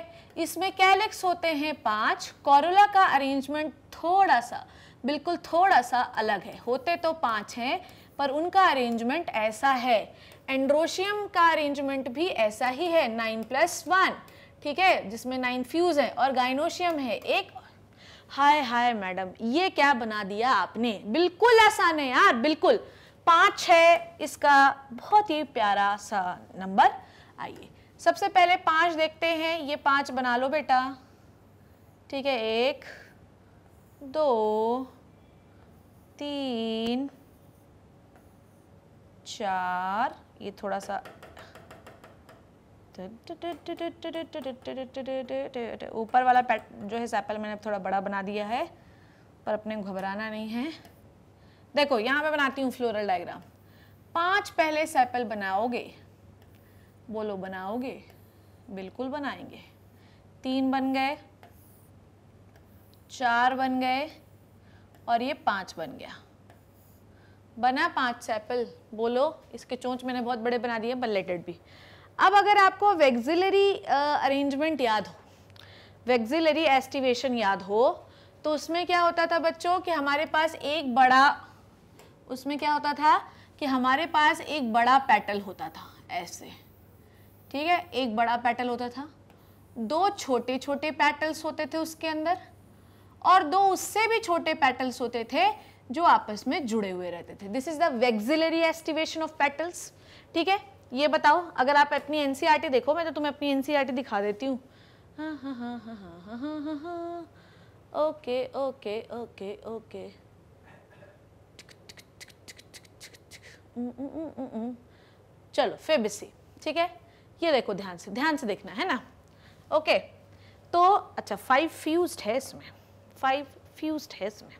इसमें कैलेक्स होते हैं पांच कॉरोला का अरेंजमेंट थोड़ा सा बिल्कुल थोड़ा सा अलग है होते तो पांच हैं पर उनका अरेंजमेंट ऐसा है एंड्रोशियम का अरेंजमेंट भी ऐसा ही है नाइन प्लस वन ठीक है जिसमें नाइन फ्यूज है और गाइनोशियम है एक हाय हाय मैडम ये क्या बना दिया आपने बिल्कुल आसान है यार बिल्कुल पाँच है इसका बहुत ही प्यारा सा नंबर आइए सबसे पहले पाँच देखते हैं ये पाँच बना लो बेटा ठीक है एक दो तीन चार ये थोड़ा सा ऊपर वाला पैट जो है सैपल मैंने थोड़ा बड़ा बना दिया है पर अपने घबराना नहीं है देखो यहाँ पे बनाती हूँ फ्लोरल डायग्राम पांच पहले सैपल बनाओगे बोलो बनाओगे बिल्कुल बनाएंगे तीन बन गए चार बन गए और ये पांच बन गया बना पांच सैपल बोलो इसके चोंच मैंने बहुत बड़े बना दिए बल्लेटेड भी अब अगर आपको वेक्सिलरी अरेंजमेंट uh, याद हो वेक्सिलरी एस्टिवेशन याद हो तो उसमें क्या होता था बच्चों कि हमारे पास एक बड़ा उसमें क्या होता था कि हमारे पास एक बड़ा पेटल होता था ऐसे ठीक है एक बड़ा पेटल होता था दो छोटे छोटे पेटल्स होते थे उसके अंदर और दो उससे भी छोटे पेटल्स होते थे जो आपस में जुड़े हुए रहते थे this is the vexillary aestivation of petals ठीक है ये बताओ अगर आप अपनी एन e देखो मैं तो तुम्हें अपनी एन e दिखा देती हूँ ओके ओके ओके ओके चलो फेबिसी ठीक है ये देखो ध्यान से ध्यान से देखना है ना ओके तो अच्छा फाइव फ्यूज्ड है इसमें फाइव फ्यूज्ड है इसमें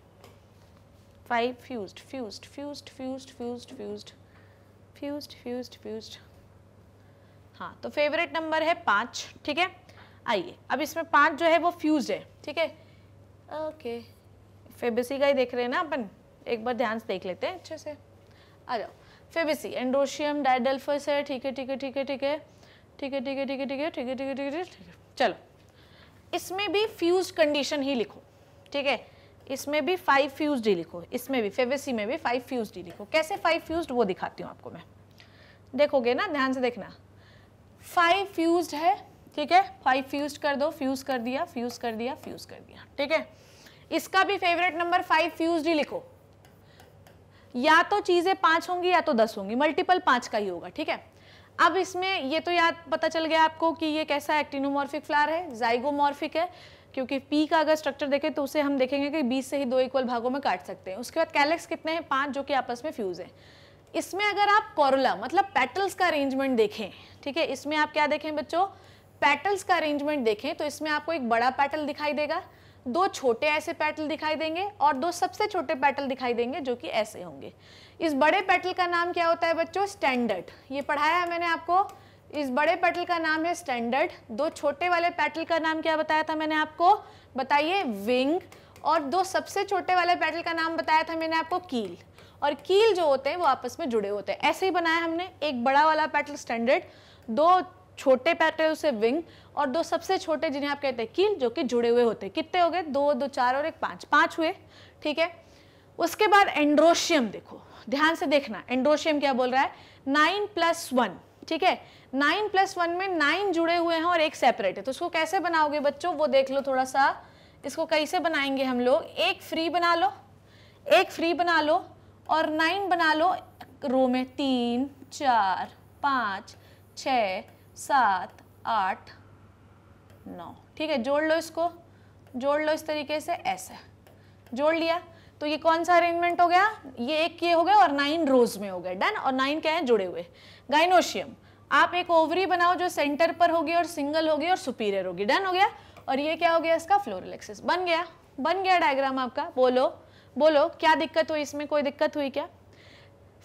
five fused fused fused fused fused fused fuse fuse fuse हाँ तो फेवरेट नंबर है पाँच ठीक है आइए अब इसमें पाँच जो है वो फ्यूज है ठीक है ओके फेबिसी का ही देख रहे हैं ना अपन एक बार ध्यान से देख लेते हैं अच्छे से आ जाओ फेबिसी एंडोशियम डायडल्फस है ठीक है ठीक है ठीक है ठीक है ठीक है ठीक है ठीक है ठीक है ठीक है ठीक है ठीक है ठीक है चलो इसमें भी फ्यूज कंडीशन ही लिखो ठीक है इसमें भी फाइव फ्यूज डी लिखो इसमें भी फेवेसी में भी फाइव फ्यूज डी लिखो कैसे फाइव फ्यूज वो दिखाती हूँ आपको मैं देखोगे ना ध्यान से देखना फाइव फ्यूज है ठीक है फाइव फ्यूज कर दो फ्यूज कर दिया फ्यूज कर दिया फ्यूज कर दिया ठीक है इसका भी favourite number five fused लिखो या तो चीज़ें पाँच होंगी या तो दस होंगी मल्टीपल पांच का ही होगा ठीक है अब इसमें ये तो याद पता चल गया आपको कि ये कैसा एक्टिनोमॉर्फिक फ्लावर है जाइगोमॉर्फिक है क्योंकि पी का अगर स्ट्रक्चर देखें तो उसे हम देखेंगे कि बीस से ही दो इक्वल भागों में काट सकते हैं उसके बाद कैलेक्स कितने हैं पाँच जो कि आपस में फ्यूज़ हैं इसमें अगर आप कॉरोला मतलब पेटल्स का अरेंजमेंट देखें ठीक है इसमें आप क्या देखें बच्चों पैटल्स का अरेंजमेंट देखें तो इसमें आपको एक बड़ा पैटल दिखाई देगा दो छोटे ऐसे पैटल दिखाई देंगे और दो सबसे छोटे पैटल दिखाई देंगे जो कि ऐसे होंगे इस बड़े पैटल का नाम क्या होता है बच्चों स्टैंडर्ड ये पढ़ाया है मैंने आपको इस बड़े पेटल का नाम है स्टैंडर्ड दो छोटे वाले पेटल का नाम क्या बताया था मैंने आपको बताइए विंग और दो सबसे छोटे वाले पेटल का नाम बताया था मैंने आपको कील और कील जो होते हैं वो आपस में जुड़े होते हैं ऐसे ही बनाया हमने एक बड़ा वाला पेटल स्टैंडर्ड दो छोटे पेटल से विंग और दो सबसे छोटे जिन्हें आप कहते हैं कील जो कि जुड़े हुए होते हैं कितने हो गए दो दो चार और एक पाँच पाँच हुए ठीक है उसके बाद एंड्रोशियम देखो ध्यान से देखना एंड्रोशियम क्या बोल रहा है नाइन प्लस वन ठीक है नाइन प्लस वन में नाइन जुड़े हुए हैं और एक सेपरेट है तो इसको कैसे बनाओगे बच्चों वो देख लो थोड़ा सा इसको कैसे बनाएंगे हम लोग एक फ्री बना लो एक फ्री बना लो और नाइन बना लो रो में तीन चार पाँच छ सात आठ नौ ठीक है जोड़ लो इसको जोड़ लो इस तरीके से ऐसे जोड़ लिया तो ये कौन सा अरेंजमेंट हो गया ये एक ये हो गया और नाइन रोज में हो गए डन और नाइन क्या है जुड़े हुए गाइनोशियम आप एक ओवरी बनाओ जो सेंटर पर होगी और सिंगल होगी और सुपीरियर होगी डन हो गया और ये क्या हो गया इसका फ्लोरल एक्सिस बन गया बन गया डायग्राम आपका बोलो बोलो क्या दिक्कत हुई इसमें कोई दिक्कत हुई क्या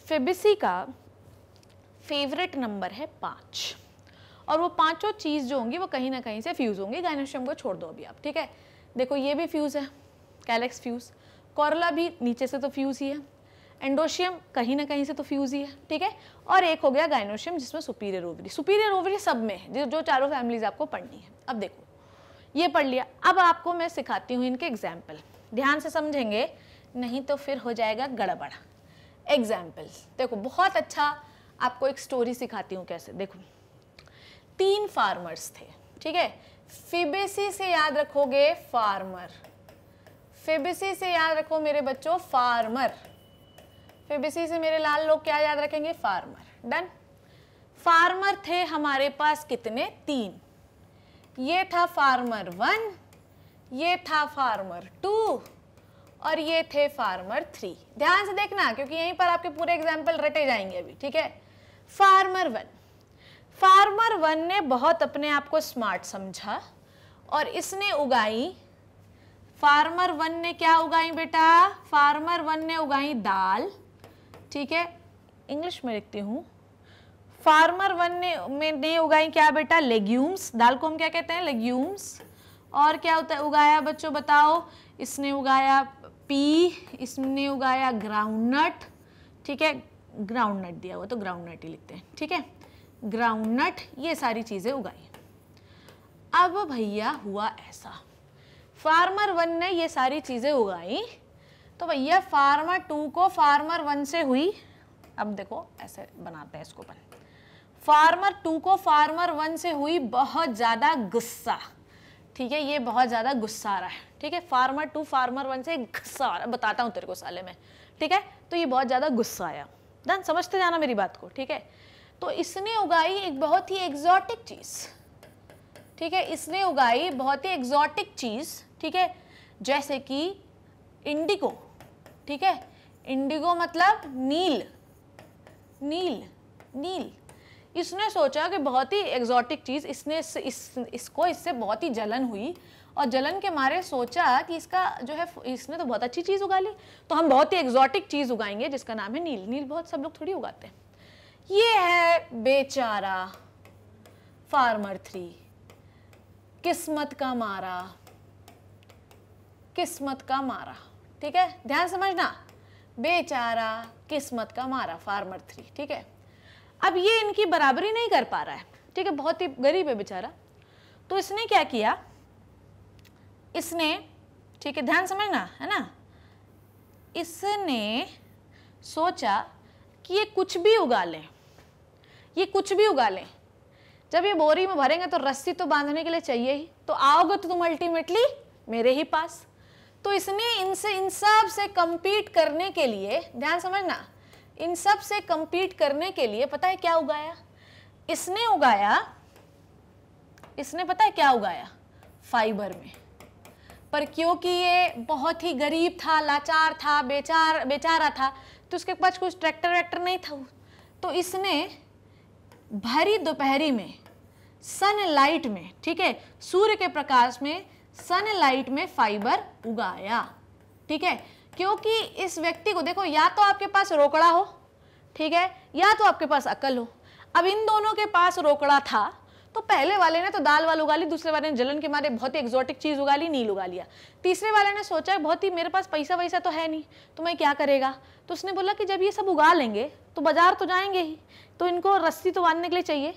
फेबिसी का फेवरेट नंबर है पाँच और वो पांचों चीज़ जो होंगी वो कहीं ना कहीं से फ्यूज़ होंगी गाइनोशियम को छोड़ दो अभी आप ठीक है देखो ये भी फ्यूज़ है कैलेक्स फ्यूज़ कॉरला भी नीचे से तो फ्यूज़ ही है एंडोशियम कहीं ना कहीं से तो फ्यूज ही है ठीक है और एक हो गया गाइनोशियम जिसमें सुपीरियर ओवरी सुपीरियर ओवरी सब में है जो चारों फैमिलीज आपको पढ़नी है अब देखो ये पढ़ लिया अब आपको मैं सिखाती हूँ इनके एग्जाम्पल ध्यान से समझेंगे नहीं तो फिर हो जाएगा गड़बड़ एग्जाम्पल्स देखो बहुत अच्छा आपको एक स्टोरी सिखाती हूँ कैसे देखो तीन फार्मर्स थे ठीक है फिबेसी से याद रखोगे फार्मर फिबेसी से याद रखो मेरे बच्चों फार्मर फिर बीसी से मेरे लाल लोग क्या याद रखेंगे फार्मर डन फार्मर थे हमारे पास कितने तीन ये था फार्मर वन ये था फार्मर टू और ये थे फार्मर थ्री ध्यान से देखना क्योंकि यहीं पर आपके पूरे एग्जाम्पल रटे जाएंगे अभी ठीक है फार्मर वन फार्मर वन ने बहुत अपने आप को स्मार्ट समझा और इसने उगाई फार्मर वन ने क्या उगाई बेटा फार्मर वन ने उगाई दाल ठीक है इंग्लिश में लिखती हूँ फार्मर वन ने में ने उगाई क्या बेटा लेग्यूम्स दाल को हम क्या कहते हैं लेग्यूम्स और क्या होता है उगाया बच्चों बताओ इसने उगाया पी इसने उगाया ग्राउंडनट ठीक है ग्राउंडनट दिया हुआ तो ग्राउंडनट ही लिखते हैं ठीक है ग्राउंडनट ये सारी चीज़ें उगाई अब भैया हुआ ऐसा फार्मर वन ने ये सारी चीज़ें उगाई तो भैया फार्मर टू को फार्मर वन से हुई अब देखो ऐसे बनाते हैं इसको अपन फार्मर टू को फार्मर वन से हुई बहुत ज़्यादा गुस्सा ठीक है ये बहुत ज़्यादा गुस्सा आ रहा है ठीक है फार्मर टू फार्मर वन से गुस्सा आ रहा है बताता हूँ तेरे को साले में ठीक है तो ये बहुत ज़्यादा गुस्सा आया डन समझते जाना मेरी बात को ठीक है तो इसने उगाई एक बहुत ही एग्जॉटिक चीज़ ठीक है इसने उगाई बहुत ही एग्जॉटिक चीज़ ठीक है जैसे कि इंडिको ठीक है इंडिगो मतलब नील नील नील इसने सोचा कि बहुत ही एग्जॉटिक चीज़ इसने इस, इस इसको इससे बहुत ही जलन हुई और जलन के मारे सोचा कि इसका जो है इसने तो बहुत अच्छी चीज़ उगा ली तो हम बहुत ही एग्जॉटिक चीज़ उगाएंगे जिसका नाम है नील नील बहुत सब लोग थोड़ी उगाते हैं ये है बेचारा फार्मर थ्री किस्मत का मारा किस्मत का मारा ठीक है ध्यान समझना बेचारा किस्मत का मारा फार्मर थ्री ठीक है अब ये इनकी बराबरी नहीं कर पा रहा है ठीक है बहुत ही गरीब है बेचारा तो इसने क्या किया इसने ठीक है ध्यान समझना है ना इसने सोचा कि ये कुछ भी उगा लें ये कुछ भी उगा लें जब ये बोरी में भरेंगे तो रस्सी तो बांधने के लिए चाहिए ही तो आओगे तो तुम अल्टीमेटली मेरे ही पास तो इसने इनसे इन सब से कम्पीट करने के लिए ध्यान समझना इन सब से कम्पीट करने के लिए पता है क्या उगाया इसने उगाया इसने पता है क्या उगाया फाइबर में पर क्योंकि ये बहुत ही गरीब था लाचार था बेचार बेचारा था तो उसके पास कुछ ट्रैक्टर वैक्टर नहीं था तो इसने भरी दोपहरी में सनलाइट में ठीक है सूर्य के प्रकाश में सनलाइट में फाइबर उगाया ठीक है क्योंकि इस व्यक्ति को देखो या तो आपके पास रोकड़ा हो ठीक है या तो आपके पास अकल हो अब इन दोनों के पास रोकड़ा था तो पहले वाले ने तो दाल वाल उगा ली दूसरे वाले ने जलन के मारे बहुत ही एक्जॉटिक चीज़ उगा ली नील उगा लिया तीसरे वाले ने सोचा बहुत ही मेरे पास पैसा वैसा तो है नहीं तो मैं क्या करेगा तो उसने बोला कि जब ये सब उगा लेंगे तो बाजार तो जाएंगे ही तो इनको रस्सी तो बांधने के लिए चाहिए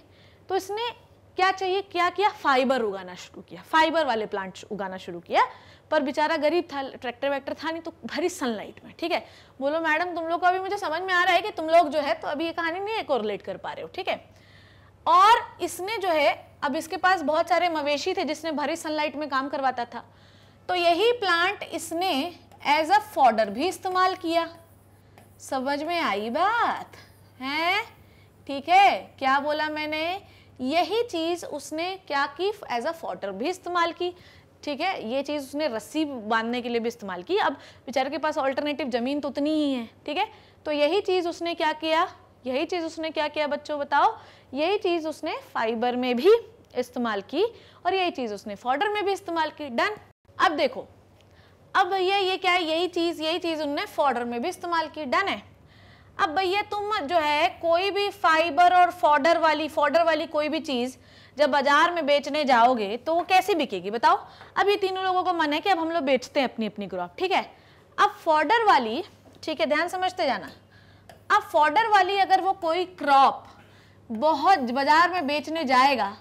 तो इसने क्या चाहिए क्या किया फाइबर उगाना शुरू किया फाइबर वाले प्लांट उगाना शुरू किया पर बेचारा गरीब था ट्रैक्टर वैक्टर था नहीं तो भरी सनलाइट में ठीक है बोलो मैडम तुम लोग को अभी मुझे समझ में आ रहा है कि तुम लोग जो है तो अभी ये कहानी नहीं कोरिलेट कर पा रहे हो ठीक है और इसने जो है अब इसके पास बहुत सारे मवेशी थे जिसने भरी सनलाइट में काम करवाता था तो यही प्लांट इसने एज अ फॉर्डर भी इस्तेमाल किया समझ में आई बात है ठीक है क्या बोला मैंने यही चीज़ उसने क्या की एज अ फॉटर भी इस्तेमाल की ठीक है ये चीज़ उसने रस्सी बांधने के लिए भी इस्तेमाल की अब बेचारे के पास ऑल्टरनेटिव ज़मीन तो उतनी ही है ठीक है तो यही चीज़ उसने क्या किया यही चीज़ उसने क्या किया बच्चों बताओ यही चीज़ उसने फाइबर में भी इस्तेमाल की और यही चीज़ उसने फॉर्डर में भी इस्तेमाल की डन अब देखो अब ये ये क्या है यही चीज़ यही चीज़ उनने फॉर्डर में भी इस्तेमाल की डन है अब भैया तुम जो है कोई भी फाइबर और फॉर्डर वाली फॉर्डर वाली कोई भी चीज़ जब बाजार में बेचने जाओगे तो वो कैसी बिकेगी बताओ अब ये तीनों लोगों को मन है कि अब हम लोग बेचते हैं अपनी अपनी क्रॉप ठीक है अब फॉर्डर वाली ठीक है ध्यान समझते जाना अब फॉर्डर वाली अगर वो कोई क्रॉप बहुत बाजार में बेचने जाएगा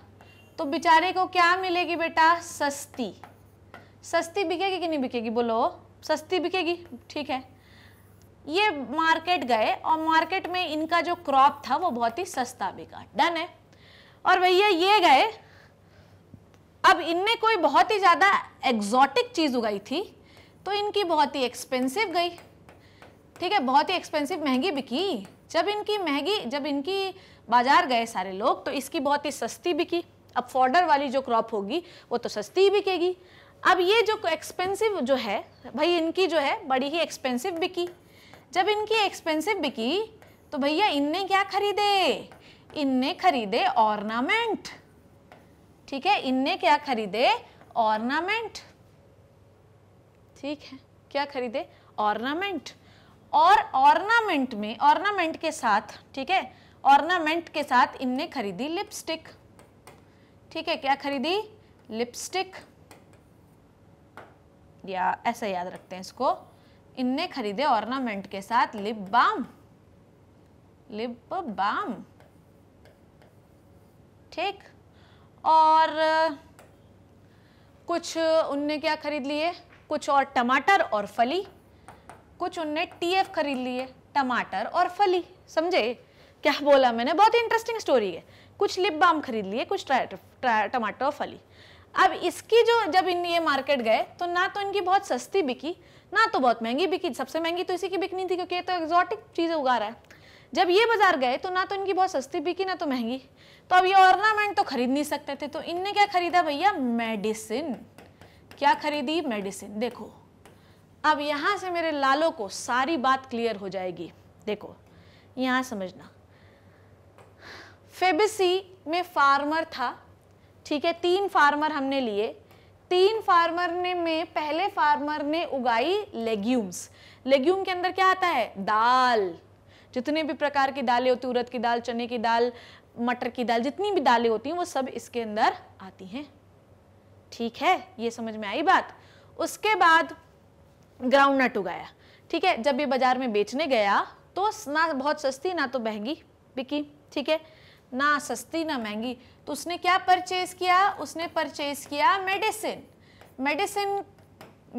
तो बेचारे को क्या मिलेगी बेटा सस्ती सस्ती बिकेगी कि नहीं बिकेगी बोलो सस्ती बिकेगी ठीक है ये मार्केट गए और मार्केट में इनका जो क्रॉप था वो बहुत ही सस्ता बिका डन है और भैया ये गए अब इनमें कोई बहुत ही ज़्यादा एग्जॉटिक चीज़ उगाई थी तो इनकी बहुत ही एक्सपेंसिव गई ठीक है बहुत ही एक्सपेंसिव महंगी बिकी जब इनकी महंगी जब इनकी बाज़ार गए सारे लोग तो इसकी बहुत ही सस्ती बिकी अब फॉर्डर वाली जो क्रॉप होगी वो तो सस्ती ही बिकेगी अब ये जो एक्सपेंसिव जो है भाई इनकी जो है बड़ी ही एक्सपेंसिव बिकी जब इनकी एक्सपेंसिव बिकी तो भैया इनने क्या खरीदे इनने खरीदे ऑर्नामेंट ठीक है इनने क्या खरीदे ऑर्नामेंट ठीक है क्या खरीदे ऑर्नामेंट और ऑर्नामेंट में ऑर्नामेंट के साथ ठीक है ऑर्नामेंट के साथ इनने खरीदी लिपस्टिक ठीक है क्या खरीदी लिपस्टिक या ऐसा याद रखते हैं इसको इनने खरीदे ऑर्नामेंट के साथ लिप बाम लिप बाम ठीक और कुछ उनने क्या खरीद लिए कुछ और टमाटर और फली कुछ उनने टीएफ खरीद लिए टमाटर और फली समझे क्या बोला मैंने बहुत ही इंटरेस्टिंग स्टोरी है कुछ लिप बाम खरीद लिए कुछ टमाटर और फली अब इसकी जो जब इन ये मार्केट गए तो ना तो इनकी बहुत सस्ती बिकी ना तो बहुत महंगी बिकी सबसे महंगी तो इसी की बिकनी थी क्योंकि ये तो एग्जॉटिक चीज़ें उगा रहा है जब ये बाजार गए तो ना तो इनकी बहुत सस्ती बिकी ना तो महंगी तो अब ये ऑर्नामेंट तो खरीद नहीं सकते थे तो इनने क्या खरीदा भैया मेडिसिन क्या खरीदी मेडिसिन देखो अब यहाँ से मेरे लालों को सारी बात क्लियर हो जाएगी देखो यहाँ समझना फेबिसी में फार्मर था ठीक है तीन फार्मर हमने लिए तीन फार्मर ने में पहले फार्मर ने उगाई लेग्यूम्स लेग्यूम के अंदर क्या आता है दाल जितने भी प्रकार की दालें होती उरद की दाल चने की दाल मटर की दाल जितनी भी दालें होती हैं वो सब इसके अंदर आती हैं ठीक है ये समझ में आई बात उसके बाद ग्राउंड नट उगाया ठीक है जब ये बाजार में बेचने गया तो ना बहुत सस्ती ना तो महंगी बिकी ठीक है ना सस्ती ना महंगी तो उसने क्या परचेज़ किया उसने परचेज़ किया मेडिसिन मेडिसिन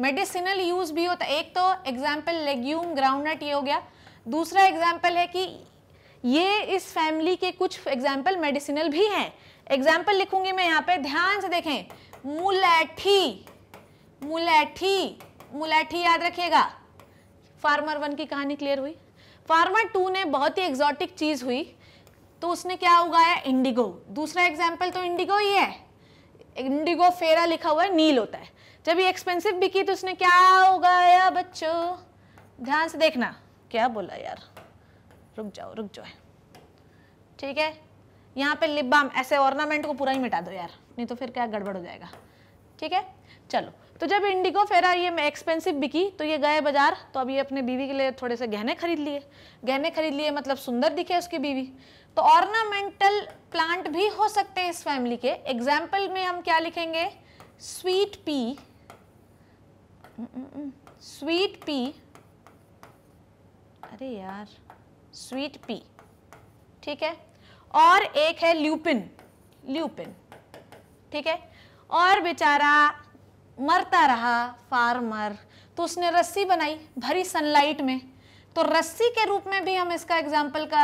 मेडिसिनल यूज़ भी होता है एक तो एग्जाम्पल लेग्यूम ग्राउंडनट ये हो गया दूसरा एग्जाम्पल है कि ये इस फैमिली के कुछ एग्जाम्पल मेडिसिनल भी हैं एग्जाम्पल लिखूंगी मैं यहाँ पे ध्यान से देखें मुलैठी मुलैठी मुलैठी याद रखिएगा फार्मर वन की कहानी क्लियर हुई फार्मर टू ने बहुत ही एग्जॉटिक चीज़ हुई तो उसने क्या उगाया इंडिगो दूसरा एग्जाम्पल तो इंडिगो ही है इंडिगो फेरा लिखा हुआ है नील होता है जब ये एक्सपेंसिव बिकी तो उसने क्या उगाया बच्चों ध्यान से देखना क्या बोला यार रुक जाओ रुक जाओ ठीक है यहाँ पे लिप बाम ऐसे ऑर्नामेंट को पूरा ही मिटा दो यार नहीं तो फिर क्या गड़बड़ हो जाएगा ठीक है चलो तो जब इंडिगो फेरा ये एक्सपेंसिव बिकी तो ये गए बाजार तो अभी अपने बीवी के लिए थोड़े से गहने खरीद लिए गहने खरीद लिए मतलब सुंदर दिखे उसकी बीवी तो ऑर्नामेंटल प्लांट भी हो सकते हैं इस फैमिली के एग्जाम्पल में हम क्या लिखेंगे स्वीट पी स्वीट पी अरे यार स्वीट पी ठीक है और एक है ल्यूपिन ल्यूपिन ठीक है और बेचारा मरता रहा फार्मर तो उसने रस्सी बनाई भरी सनलाइट में तो रस्सी के रूप में भी हम इसका एग्जाम्पल का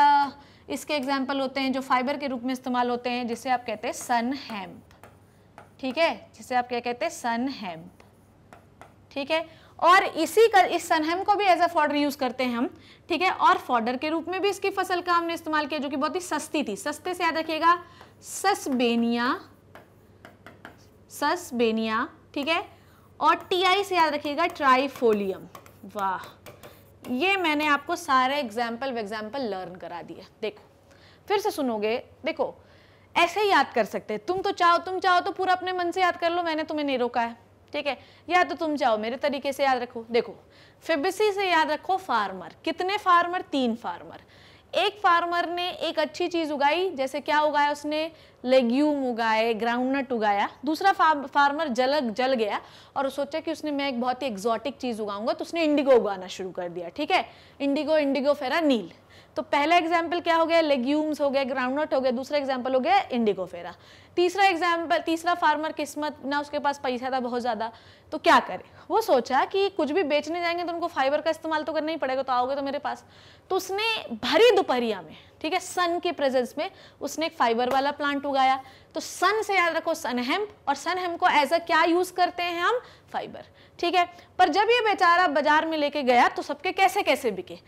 इसके एग्जाम्पल होते हैं जो फाइबर के रूप में इस्तेमाल होते हैं जिसे आप कहते हैं सन हेम्प ठीक है जिसे आप क्या कहते हैं सन हेम्प ठीक है और इसी कर इस सनहम को भी एज अ फॉर्डर यूज़ करते हैं हम ठीक है और फॉर्डर के रूप में भी इसकी फसल का हमने इस्तेमाल किया जो कि बहुत ही सस्ती थी सस्ते से याद रखिएगा ससबेनिया ससबेनिया ठीक है और टीआई से याद रखिएगा ट्राइफोलियम वाह ये मैंने आपको सारे एग्जाम्पल वेग्जाम्पल लर्न करा दिया देखो फिर से सुनोगे देखो ऐसे ही याद कर सकते तुम तो चाहो तुम चाहो तो पूरा अपने मन से याद कर लो मैंने तुम्हें नहीं रोका है ठीक है या तो तुम चाहो मेरे तरीके से याद रखो देखो फिबिसी से याद रखो फार्मर कितने फार्मर तीन फार्मर एक फार्मर ने एक अच्छी चीज़ उगाई जैसे क्या उगाया उसने लेग्यूम उगाए ग्राउंडनट उगाया दूसरा फार्मर जल जल गया और सोचा कि उसने मैं एक बहुत ही एग्जॉटिक चीज़ उगाऊंगा तो उसने इंडिगो उगाना शुरू कर दिया ठीक है इंडिगो इंडिगो फेरा नील तो पहला एग्जाम्पल क्या हो गया लेग्यूम्स हो गए ग्राउंडनट हो गया दूसरा एग्जाम्पल हो गया इंडिगोफेरा तीसरा एग्जाम्पल तीसरा फार्मर किस्मत ना उसके पास पैसा था बहुत ज़्यादा तो क्या करे वो सोचा कि कुछ भी बेचने जाएंगे तो उनको फाइबर का इस्तेमाल तो करना ही पड़ेगा तो आओगे तो मेरे पास तो उसने भरी दोपहरिया में ठीक है सन के प्रेजेंस में उसने एक फाइबर वाला प्लांट उगाया तो सन से याद रखो सनहेम्प और सनहेम्प को एज अ क्या यूज़ करते हैं हम फाइबर ठीक है पर जब ये बेचारा बाजार में लेके गया तो सबके कैसे कैसे बिके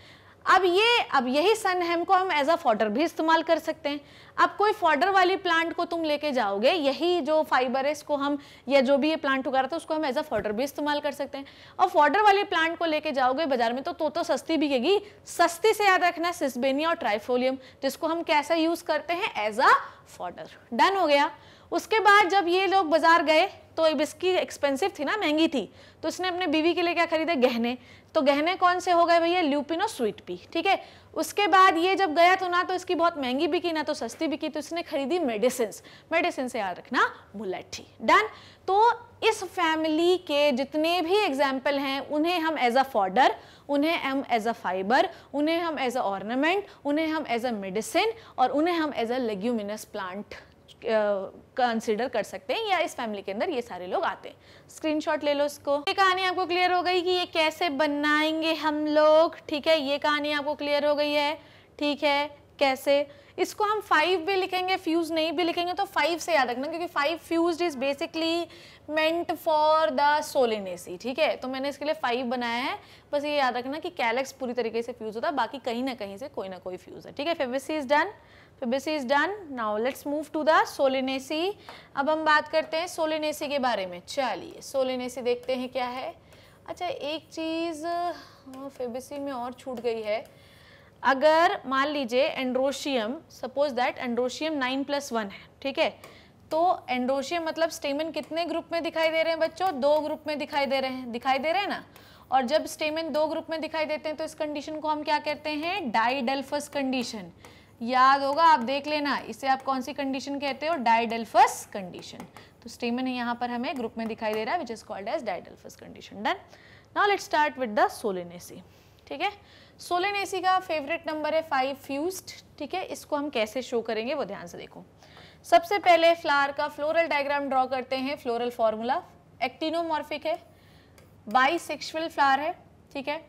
अब ये अब यही सन हेम को हम एज अ फॉडर भी इस्तेमाल कर सकते हैं अब कोई फॉर्डर वाली प्लांट को तुम लेके जाओगे यही जो फाइबर है इसको हम या जो भी ये प्लांट उगा रहा था उसको हम एज अ फॉडर भी इस्तेमाल कर सकते हैं और फॉडर वाली प्लांट को लेके जाओगे बाजार में तो तो, तो सस्ती बिकेगी सस्ती से याद रखना सिस्बेनिया और ट्राइफोलियम जिसको हम कैसा यूज़ करते हैं एज अ फॉडर डन हो गया उसके बाद जब ये लोग बाजार गए तो इसकी एक्सपेंसिव थी ना महंगी थी तो इसने अपने बीवी के लिए क्या खरीदे गहने तो गहने कौन से हो गए भैया ल्यूपिनो स्वीट पी ठीक है उसके बाद ये जब गया तो ना तो इसकी बहुत महंगी बिकी ना तो सस्ती बिकी तो इसने खरीदी मेडिसिन मेडिसिन से याद रखना मुलाठी डन तो इस फैमिली के जितने भी एग्जाम्पल हैं उन्हें हम एज अ फॉर्डर उन्हें हम एज अ फाइबर उन्हें हम एज अ ऑर्नामेंट उन्हें हम एज अ मेडिसिन और उन्हें हम as a leguminous plant consider कर सकते हैं या इस फैमिली के अंदर ये सारे लोग आते हैं स्क्रीनशॉट ले लो इसको ये कहानी आपको क्लियर हो गई कि ये कैसे बनाएंगे हम लोग ठीक है ये कहानी आपको क्लियर हो गई है ठीक है कैसे इसको हम फाइव भी लिखेंगे फ्यूज़ नहीं भी लिखेंगे तो फाइव से याद रखना क्योंकि five fuse is basically meant for the Solanaceae ठीक है तो मैंने इसके लिए फाइव बनाया है बस ये याद रखना कि कैलेक्स पूरी तरीके से फ्यूज़ होता है बाकी कहीं ना कहीं से कोई ना कोई फ्यूज़ है ठीक है Fabaceae is done Fabaceae is done now let's move to the Solanaceae अब हम बात करते हैं सोलिनेसी के बारे में चलिए सोलिनेसी देखते हैं क्या है अच्छा एक चीज़ फेबिसी हाँ, में और छूट गई है अगर मान लीजिए androecium suppose that androecium nine plus one है ठीक है तो एंड्रोशियम मतलब स्टेमिन कितने ग्रुप में दिखाई दे रहे हैं बच्चों दो ग्रुप में दिखाई दे रहे हैं दिखाई दे रहे हैं ना और जब स्टेमिन दो ग्रुप में दिखाई देते हैं तो इस कंडीशन को हम क्या कहते हैं डाइडल्फस कंडीशन याद होगा आप देख लेना इसे आप कौन सी कंडीशन कहते हो डायडेल्फस कंडीशन तो स्टेमन यहाँ पर हमें ग्रुप में दिखाई दे रहा है which is called as diadelphous condition done now let start with the Solanaceae ठीक है सोलेनेसी का फेवरेट नंबर है फाइव फ्यूज ठीक है इसको हम कैसे शो करेंगे वो ध्यान से देखो सबसे पहले फ्लावर का फ्लोरल डायग्राम ड्रॉ करते हैं फ्लोरल फॉर्मूला एक्टिनोमॉर्फिक है बाईसेक्सुअल फ्लावर है ठीक है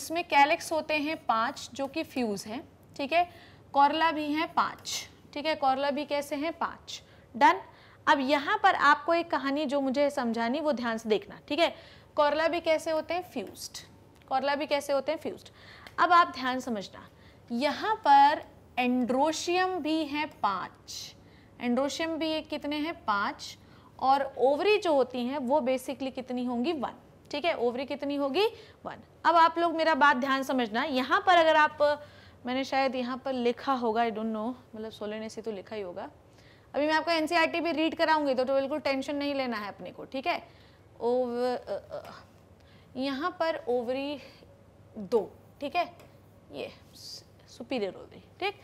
उसमें कैलेक्स होते हैं पांच जो कि फ्यूज़ हैं ठीक है कोरला भी हैं पाँच ठीक है कोरला भी कैसे हैं पाँच डन अब यहाँ पर आपको एक कहानी जो मुझे समझानी वो ध्यान से देखना ठीक है कोरला भी कैसे होते हैं फ्यूज्ड कोरला भी कैसे होते हैं फ्यूज्ड अब आप ध्यान समझना यहाँ पर एंड्रोशियम भी हैं पाँच एंड्रोशियम भी एक कितने हैं पाँच और ओवरी जो होती हैं वो बेसिकली कितनी होंगी वन ठीक है ओवरी कितनी होगी वन अब आप लोग मेरा बात ध्यान समझना यहाँ पर अगर आप मैंने शायद यहाँ पर लिखा होगा आई डोंट नो मतलब सोलह से तो लिखा ही होगा अभी मैं आपका एन e भी रीड कराऊंगी तो, तो बिल्कुल टेंशन नहीं लेना है अपने को ठीक है ओव uh, uh, यहाँ पर ओवरी दो ठीक है ये सुपीरियर ओवरी ठीक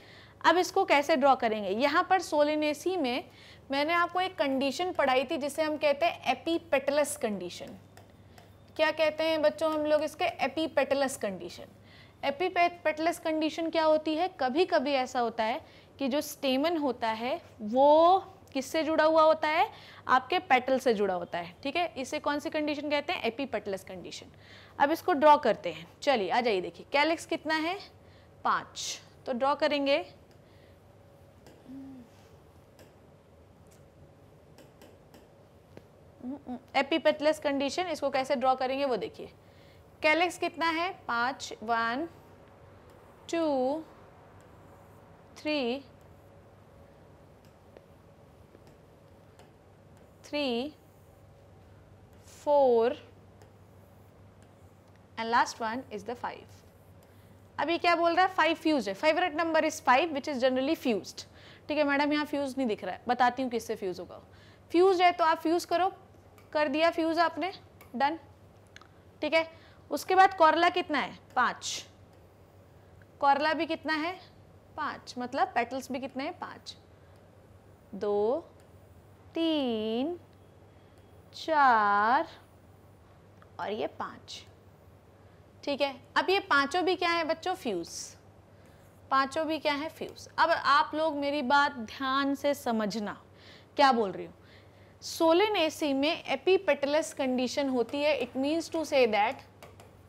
अब इसको कैसे ड्रॉ करेंगे यहाँ पर सोलिनेसी में मैंने आपको एक कंडीशन पढ़ाई थी जिसे हम कहते हैं एपीपेटलस कंडीशन क्या कहते हैं बच्चों हम लोग इसके एपीपेटलस कंडीशन एपीपेटलेस कंडीशन क्या होती है कभी कभी ऐसा होता है कि जो स्टेमन होता है वो किससे जुड़ा हुआ होता है आपके पेटल से जुड़ा होता है ठीक है इसे कौन सी कंडीशन कहते हैं एपीपेटलेस कंडीशन अब इसको ड्रॉ करते हैं चलिए आ जाइए देखिए कैलेक्स कितना है पाँच तो ड्रॉ करेंगे हम्म, एपीपेटलेस कंडीशन इसको कैसे ड्रॉ करेंगे वो देखिए कैलेक्स कितना है पाँच one two three three four and last one is the five अभी क्या बोल रहा है फाइव फ्यूज है favourite number is five which is generally fuse ठीक है मैडम यहाँ फ्यूज नहीं दिख रहा है बताती हूँ किससे फ्यूज होगा फ्यूज है तो आप फ्यूज करो कर दिया फ्यूज आपने डन ठीक है उसके बाद कॉरला कितना है पाँच कॉरला भी कितना है पाँच मतलब पेटल्स भी कितने हैं पाँच दो तीन चार और ये पाँच ठीक है अब ये पांचों भी क्या है बच्चों फ्यूज़ पांचों भी क्या है फ्यूज़ अब आप लोग मेरी बात ध्यान से समझना क्या बोल रही हूँ सोलिन एसी में एपीपेटलस कंडीशन होती है it means to say that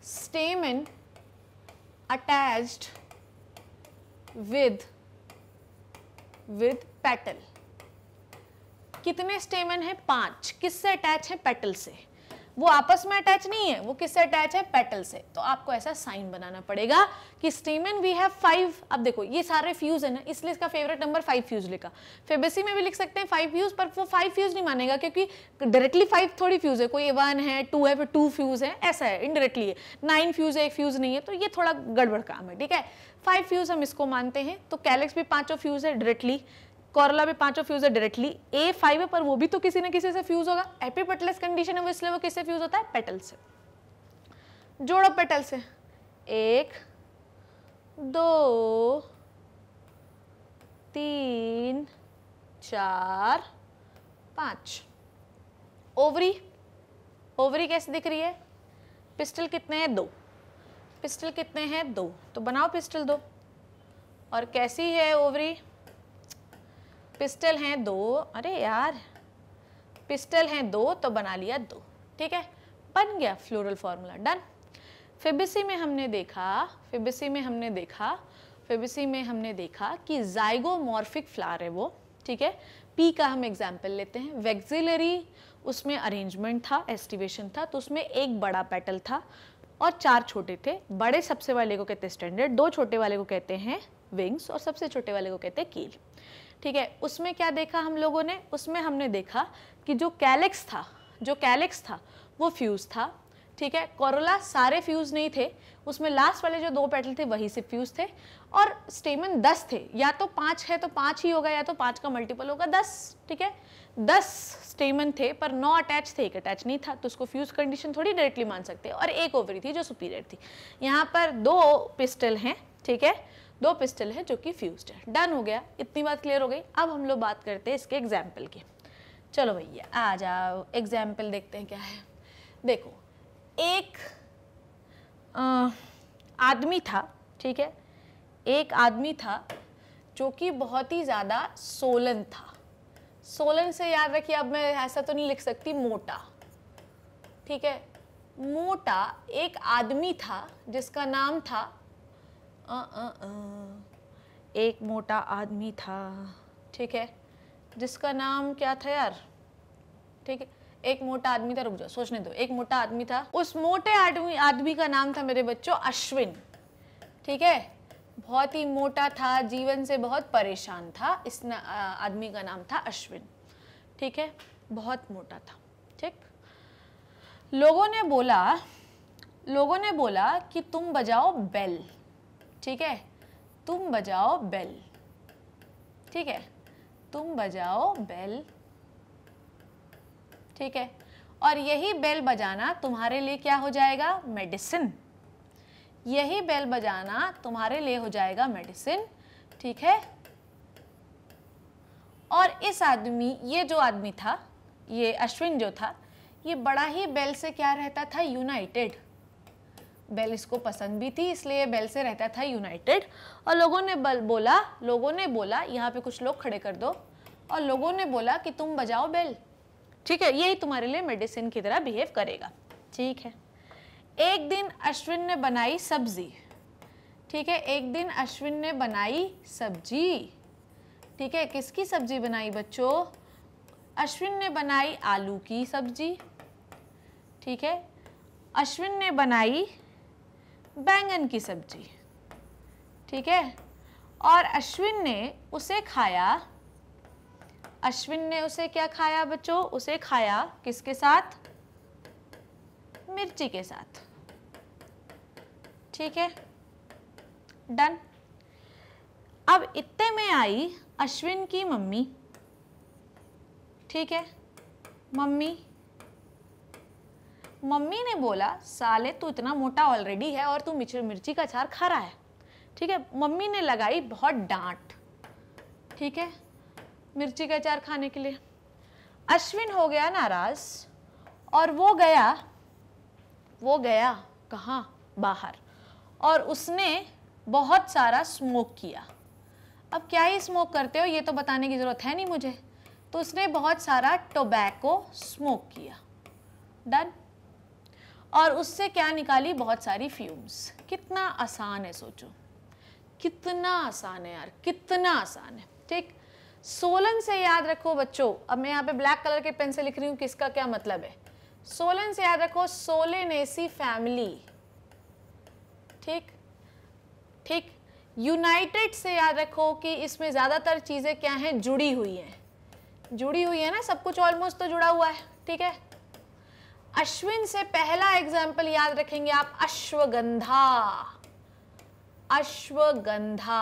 stamen attached with with petal कितने स्टेमन है पांच किससे अटैच है पेटल से वो आपस में अटैच नहीं है वो किससे अटैच है पेटल से तो आपको ऐसा साइन बनाना पड़ेगा कि स्टीमेन वी हैव फाइव अब देखो ये सारे फ्यूज है ना इसलिए इसका फेवरेट नंबर फाइव फ्यूज लिखा फेबेसी में भी लिख सकते हैं फाइव फ्यूज पर वो फाइव फ्यूज नहीं मानेगा क्योंकि डायरेक्टली फाइव थोड़ी फ्यूज है कोई वन है टू है फिर टू फ्यूज है ऐसा है इनडायरेक्टली नाइन फ्यूज है एक फ्यूज नहीं है तो ये थोड़ा गड़बड़ काम है ठीक है फाइव फ्यूज हम इसको मानते हैं तो कैलेक्स भी पांचों फ्यूज है डायरेक्टली कॉरला में पांचों फ्यूज है डायरेक्टली ए फाइव है पर वो भी तो किसी ना किसी से फ्यूज होगा एपीपेटलेस कंडीशन है वो इसलिए वो किससे फ्यूज होता है पेटल से जोड़ो पेटल से एक दो तीन चार पाँच ओवरी ओवरी कैसे दिख रही है पिस्टल कितने हैं दो पिस्टल कितने हैं दो तो बनाओ पिस्टल दो और कैसी है ओवरी पिस्टल हैं दो अरे यार पिस्टल हैं दो तो बना लिया दो ठीक है बन गया फ्लोरल फार्मूला डन फिबिसी में हमने देखा फिबिसी में हमने देखा फिबिसी में हमने देखा कि जाइगोमॉर्फिक फ्लावर है वो ठीक है पी का हम एग्जाम्पल लेते हैं वेक्सिलरी उसमें अरेंजमेंट था एस्टिवेशन था तो उसमें एक बड़ा पेटल था और चार छोटे थे बड़े सबसे वाले को कहते हैं स्टैंडर्ड दो छोटे वाले को कहते हैं विंग्स और सबसे छोटे वाले को कहते हैं कील ठीक है उसमें क्या देखा हम लोगों ने उसमें हमने देखा कि जो कैलेक्स था जो कैलेक्स था वो फ्यूज़ था ठीक है कोरोला सारे फ्यूज़ नहीं थे उसमें लास्ट वाले जो दो पेटल थे वही से फ्यूज़ थे और स्टेमन दस थे या तो पाँच है तो पाँच ही होगा या तो पाँच का मल्टीपल होगा दस ठीक है दस स्टेमन थे पर नौ अटैच थे एक अटैच नहीं था तो उसको फ्यूज़ कंडीशन थोड़ी डायरेक्टली मान सकते और एक ओवरी थी जो सुपीरियर थी यहाँ पर दो पिस्टल हैं ठीक है दो पिस्टल है जो कि फ्यूज है डन हो गया इतनी बात क्लियर हो गई अब हम लोग बात करते हैं इसके एग्जाम्पल की चलो भैया आ जाओ एग्जाम्पल देखते हैं क्या है देखो एक आदमी था ठीक है एक आदमी था जो कि बहुत ही ज़्यादा सोलन था सोलन से याद रखिए अब मैं ऐसा तो नहीं लिख सकती मोटा ठीक है मोटा एक आदमी था जिसका नाम था आ, uh, uh, uh. एक मोटा आदमी था ठीक है जिसका नाम क्या था यार ठीक है एक मोटा आदमी था रुक जाओ सोचने दो एक मोटा आदमी था उस मोटे आदमी आदमी का नाम था मेरे बच्चों अश्विन ठीक है बहुत ही मोटा था जीवन से बहुत परेशान था इस आदमी का नाम था अश्विन ठीक है बहुत मोटा था ठीक लोगों ने बोला लोगों ने बोला कि तुम बजाओ बेल ठीक है तुम बजाओ बेल ठीक है तुम बजाओ बेल ठीक है और यही बेल बजाना तुम्हारे लिए क्या हो जाएगा मेडिसिन यही बेल बजाना तुम्हारे लिए हो जाएगा मेडिसिन ठीक है और इस आदमी ये जो आदमी था ये अश्विन जो था ये बड़ा ही बेल से क्या रहता था यूनाइटेड बेल इसको पसंद भी थी इसलिए बेल से रहता था यूनाइटेड और लोगों ने बल बोला लोगों ने बोला यहाँ पे कुछ लोग खड़े कर दो और लोगों ने बोला कि तुम बजाओ बेल ठीक है यही तुम्हारे लिए मेडिसिन की तरह बिहेव करेगा ठीक है एक दिन अश्विन ने बनाई सब्जी ठीक है एक दिन अश्विन ने बनाई सब्जी ठीक है किसकी सब्जी बनाई बच्चों अश्विन ने बनाई आलू की सब्जी ठीक है अश्विन ने बनाई बैंगन की सब्जी ठीक है और अश्विन ने उसे खाया अश्विन ने उसे क्या खाया बच्चों उसे खाया किसके साथ मिर्ची के साथ ठीक है डन अब इतने में आई अश्विन की मम्मी ठीक है मम्मी मम्मी ने बोला साले तू इतना मोटा ऑलरेडी है और तू मिर्ची का अचार खा रहा है ठीक है मम्मी ने लगाई बहुत डांट ठीक है मिर्ची का अचार खाने के लिए अश्विन हो गया नाराज और वो गया वो गया कहाँ बाहर और उसने बहुत सारा स्मोक किया अब क्या ही स्मोक करते हो ये तो बताने की ज़रूरत है नहीं मुझे तो उसने बहुत सारा टोबैको स्मोक किया डन और उससे क्या निकाली बहुत सारी फ्यूम्स कितना आसान है सोचो कितना आसान है यार कितना आसान है ठीक सोलन से याद रखो बच्चों अब मैं यहाँ पे ब्लैक कलर के पेन से लिख रही हूँ किसका क्या मतलब है सोलन से याद रखो सोलेनेसी फैमिली ठीक ठीक यूनाइटेड से याद रखो कि इसमें ज़्यादातर चीज़ें क्या हैं जुड़ी हुई हैं जुड़ी हुई है ना सब कुछ ऑलमोस्ट तो जुड़ा हुआ है ठीक है अश्विन से पहला एग्जाम्पल याद रखेंगे आप अश्वगंधा अश्वगंधा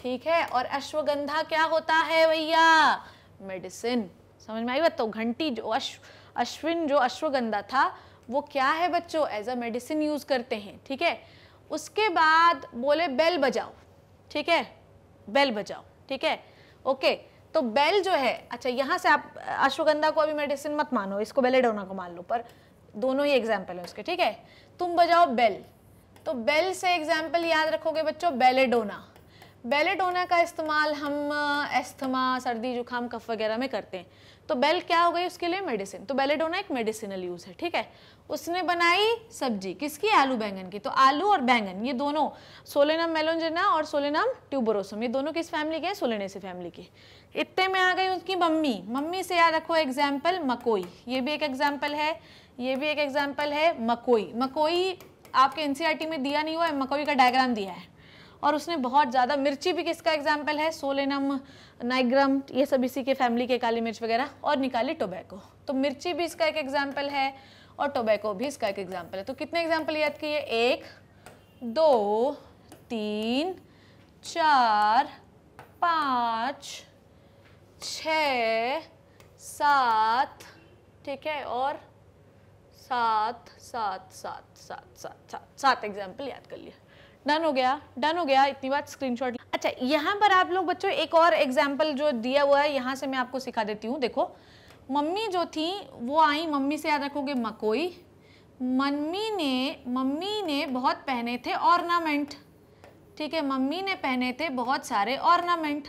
ठीक है और अश्वगंधा क्या होता है भैया मेडिसिन समझ में आई बात तो घंटी जो अश्व अश्विन जो अश्वगंधा था वो क्या है बच्चों एज अ मेडिसिन यूज करते हैं ठीक है उसके बाद बोले बेल बजाओ ठीक है बेल बजाओ ठीक है ओके तो बेल जो है अच्छा यहाँ से आप अश्वगंधा को अभी मेडिसिन मत मानो इसको बेलेडोना को मान लो पर दोनों ही एग्जाम्पल है उसके ठीक है तुम बजाओ बेल तो बेल से एग्जाम्पल याद रखोगे बच्चों बेलेडोना बेलेडोना का इस्तेमाल हम एस्थमा सर्दी जुकाम कफ वगैरह में करते हैं तो बेल क्या हो गई उसके लिए मेडिसिन तो बेलेडोना एक मेडिसिनल यूज़ है ठीक है उसने बनाई सब्जी किसकी आलू बैंगन की तो आलू और बैंगन ये दोनों सोलेनम मेलोंजना और सोलेनम ट्यूबरोसम ये दोनों किस फैमिली के हैं सोलेनेसी फैमिली के इतने में आ गई उसकी मम्मी मम्मी से याद रखो एग्जाम्पल मकोई ये भी एक एग्जाम्पल है ये भी एक एग्जाम्पल है मकोई मकोई आपके एन e में दिया नहीं हुआ है मकोई का डायग्राम दिया है और उसने बहुत ज़्यादा मिर्ची भी किसका एग्जाम्पल है सोलेनम नाइग्रम ये सब इसी के फैमिली के काली मिर्च वगैरह और निकाली टोबैको तो मिर्ची भी इसका एक एग्जाम्पल है और टोबैको भी इसका एक एग्जाम्पल है तो कितने एग्जाम्पल याद किए एक दो तीन चार पाँच छ सात ठीक है और सात सात सात सात सात सात सात एग्जाम्पल याद कर लिया डन हो गया डन हो गया इतनी बात स्क्रीनशॉट अच्छा यहाँ पर आप लोग बच्चों एक और एग्जाम्पल जो दिया हुआ है यहाँ से मैं आपको सिखा देती हूँ देखो मम्मी जो थी वो आई मम्मी से याद रखोगे मकोई मम्मी ने मम्मी ने बहुत पहने थे ऑर्नामेंट ठीक है मम्मी ने पहने थे बहुत सारे ऑर्नामेंट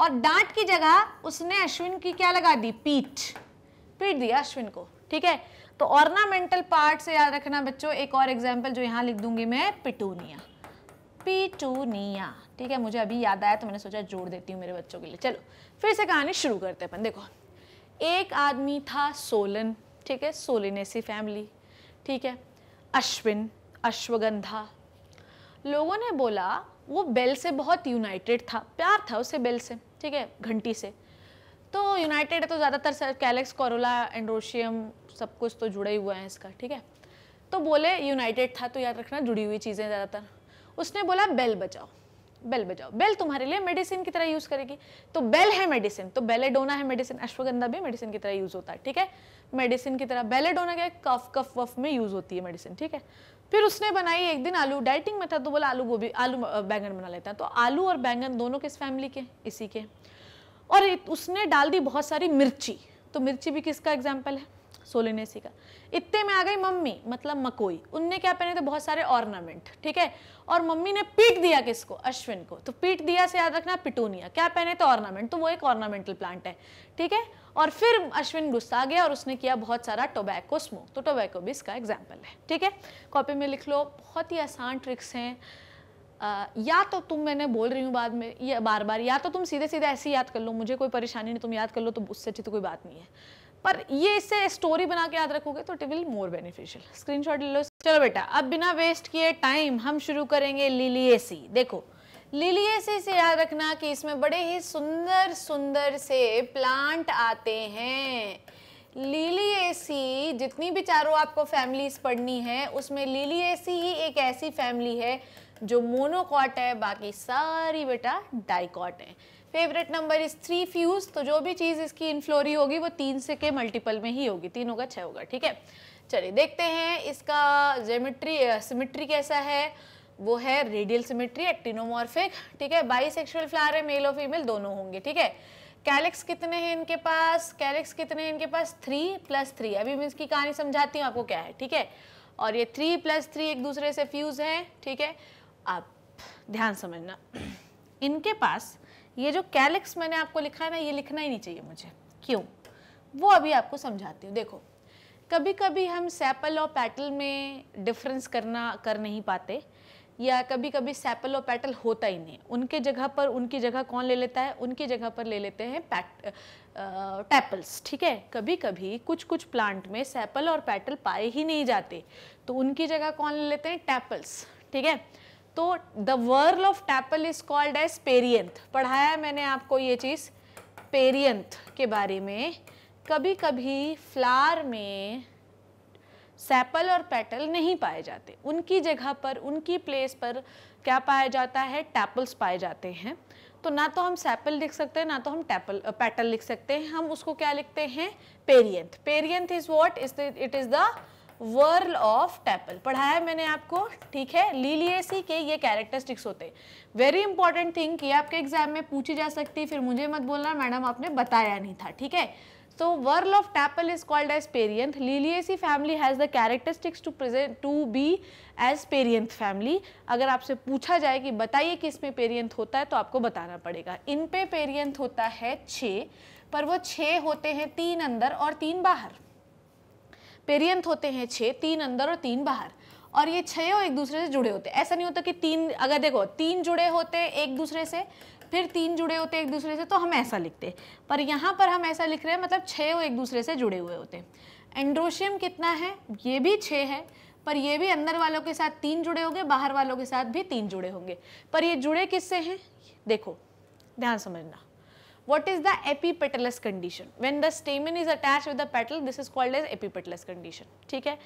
और डांट की जगह उसने अश्विन की क्या लगा दी पीठ पीट दिया अश्विन को ठीक है तो ऑर्नामेंटल पार्ट से याद रखना बच्चों एक और एग्जाम्पल जो यहाँ लिख दूंगी मैं पिटूनिया पिटूनिया ठीक है मुझे अभी याद आया तो मैंने सोचा जोड़ देती हूँ मेरे बच्चों के लिए चलो फिर से कहानी शुरू करते अपन देखो एक आदमी था सोलन ठीक है सोलिनेसी फैमिली ठीक है अश्विन अश्वगंधा लोगों ने बोला वो बेल से बहुत यूनाइटेड था प्यार था उसे बेल से ठीक है घंटी से तो यूनाइटेड है तो ज़्यादातर कैलेक्स कोरोला एंड्रोशियम सब कुछ तो जुड़े हुए हैं इसका ठीक है तो बोले यूनाइटेड था तो याद रखना जुड़ी हुई चीज़ें ज़्यादातर उसने बोला बेल बजाओ बेल बजाओ बेल तुम्हारे लिए मेडिसिन की तरह यूज़ करेगी तो बेल है मेडिसिन तो बेलेडोना है मेडिसिन अश्वगंधा भी मेडिसिन की तरह यूज़ होता है ठीक है मेडिसिन की तरह बेलेडोना क्या कफ कफ वफ में यूज़ होती है मेडिसिन ठीक है फिर उसने बनाई एक दिन आलू डाइटिंग में था तो बोला आलू गोभी आलू बैंगन बना लेता तो आलू और बैंगन दोनों किस फैमिली के इसी के और उसने डाल दी बहुत सारी मिर्ची तो मिर्ची भी किसका एग्जाम्पल है सोलिनेसी का इतने में आ गई मम्मी मतलब मकोई उनने क्या पहने थे बहुत सारे ऑर्नामेंट ठीक है और मम्मी ने पीट दिया किसको अश्विन को तो पीट दिया से याद रखना पिटोनिया क्या पहने थे ऑर्नामेंट तो वो एक ऑर्नामेंटल प्लांट है ठीक है और फिर अश्विन गुस्सा गया और उसने किया बहुत सारा टोबैको स्मोक तो टोबैको भी इसका एग्जाम्पल है ठीक है कॉपी में लिख लो बहुत ही आसान ट्रिक्स हैं आ, या तो तुम मैंने बोल रही हूँ बाद में या बार बार या तो तुम सीधे सीधे ऐसे ही याद कर लो मुझे कोई परेशानी नहीं तुम याद कर लो तो उससे अच्छी तो कोई बात नहीं है पर ये इससे स्टोरी बना के याद रखोगे तो it will more beneficial screenshot ले लो चलो बेटा अब बिना वेस्ट किए टाइम हम शुरू करेंगे लिलिएसी देखो लिलियस से याद रखना कि इसमें बड़े ही सुंदर सुंदर से प्लांट आते हैं लीली एसी जितनी भी चारों आपको फैमिलीज पढ़नी है उसमें लीली एसी ही एक ऐसी फैमिली है जो मोनोकॉट है बाकी सारी बेटा डाइकॉट है favourite number is three fuse तो जो भी चीज़ इसकी इनफ्लोरी होगी वो तीन से के मल्टीपल में ही होगी तीन होगा छः होगा ठीक है चलिए देखते हैं इसका जेमिट्री सिमिट्री कैसा है वो है रेडियल सिमेट्री एक्टिनोमॉर्फिक ठीक है बाई सेक्शुअल फ्लावर है मेल और फीमेल दोनों होंगे ठीक है कैलेक्स कितने हैं इनके पास कैलेक्स कितने हैं इनके पास थ्री प्लस थ्री अभी मैं इसकी कहानी समझाती हूँ आपको क्या है ठीक है और ये थ्री प्लस थ्री एक दूसरे से फ्यूज़ है ठीक है आप ध्यान समझना इनके पास ये जो कैलेक्स मैंने आपको लिखा है ना ये लिखना ही नहीं चाहिए मुझे क्यों वो अभी आपको समझाती हूँ देखो कभी कभी हम सेपल और पैटल में डिफरेंस करना कर नहीं पाते या कभी कभी सैपल और पैटल होता ही नहीं उनके जगह पर उनकी जगह कौन ले लेता है उनकी जगह पर ले लेते हैं पैट टैपल्स ठीक है कभी कभी कुछ कुछ प्लांट में सैपल और पैटल पाए ही नहीं जाते तो उनकी जगह कौन ले लेते हैं टैपल्स ठीक है तो the whorl of tepal is called as perianth पढ़ाया मैंने आपको ये चीज़ पेरियंथ के बारे में कभी कभी फ्लार में सेपल और पेटल नहीं पाए जाते उनकी जगह पर उनकी प्लेस पर क्या पाया जाता है टैपल्स पाए जाते हैं तो ना तो हम सैपल लिख सकते हैं ना तो हम टैपल पेटल लिख सकते हैं हम उसको क्या लिखते हैं perianth perianth is what is it is the whorl of tepal पढ़ाया मैंने आपको ठीक है लीलिएसी के ये कैरेक्टरिस्टिक्स होते हैं वेरी इंपॉर्टेंट थिंग कि आपके एग्जाम में पूछी जा सकती फिर मुझे मत बोलना मैडम आपने बताया नहीं था ठीक है So तो whorl of Tapel is called as parient. Liliaceae family has the characteristics to present to be as parient family. अगर आपसे पूछा जाए कि बताइए कि इसमें parient होता है तो आपको बताना पड़ेगा इन पे parient होता है छ पर वो छः होते हैं तीन अंदर और तीन बाहर पेरियंथ होते हैं छः तीन अंदर और तीन बाहर और ये छयों एक दूसरे से जुड़े होते हैं ऐसा नहीं होता कि तीन अगर देखो तीन जुड़े होते एक दूसरे से फिर तीन जुड़े होते एक दूसरे से तो हम ऐसा लिखते पर यहाँ पर हम ऐसा लिख रहे हैं मतलब छः एक दूसरे से जुड़े हुए होते एंड्रोशियम कितना है ये भी छः है पर ये भी अंदर वालों के साथ तीन जुड़े होंगे बाहर वालों के साथ भी तीन जुड़े होंगे पर ये जुड़े किससे हैं देखो ध्यान समझना what is the epipetalous condition when the stamen is attach with the petal this is called as epipetalous condition ठीक है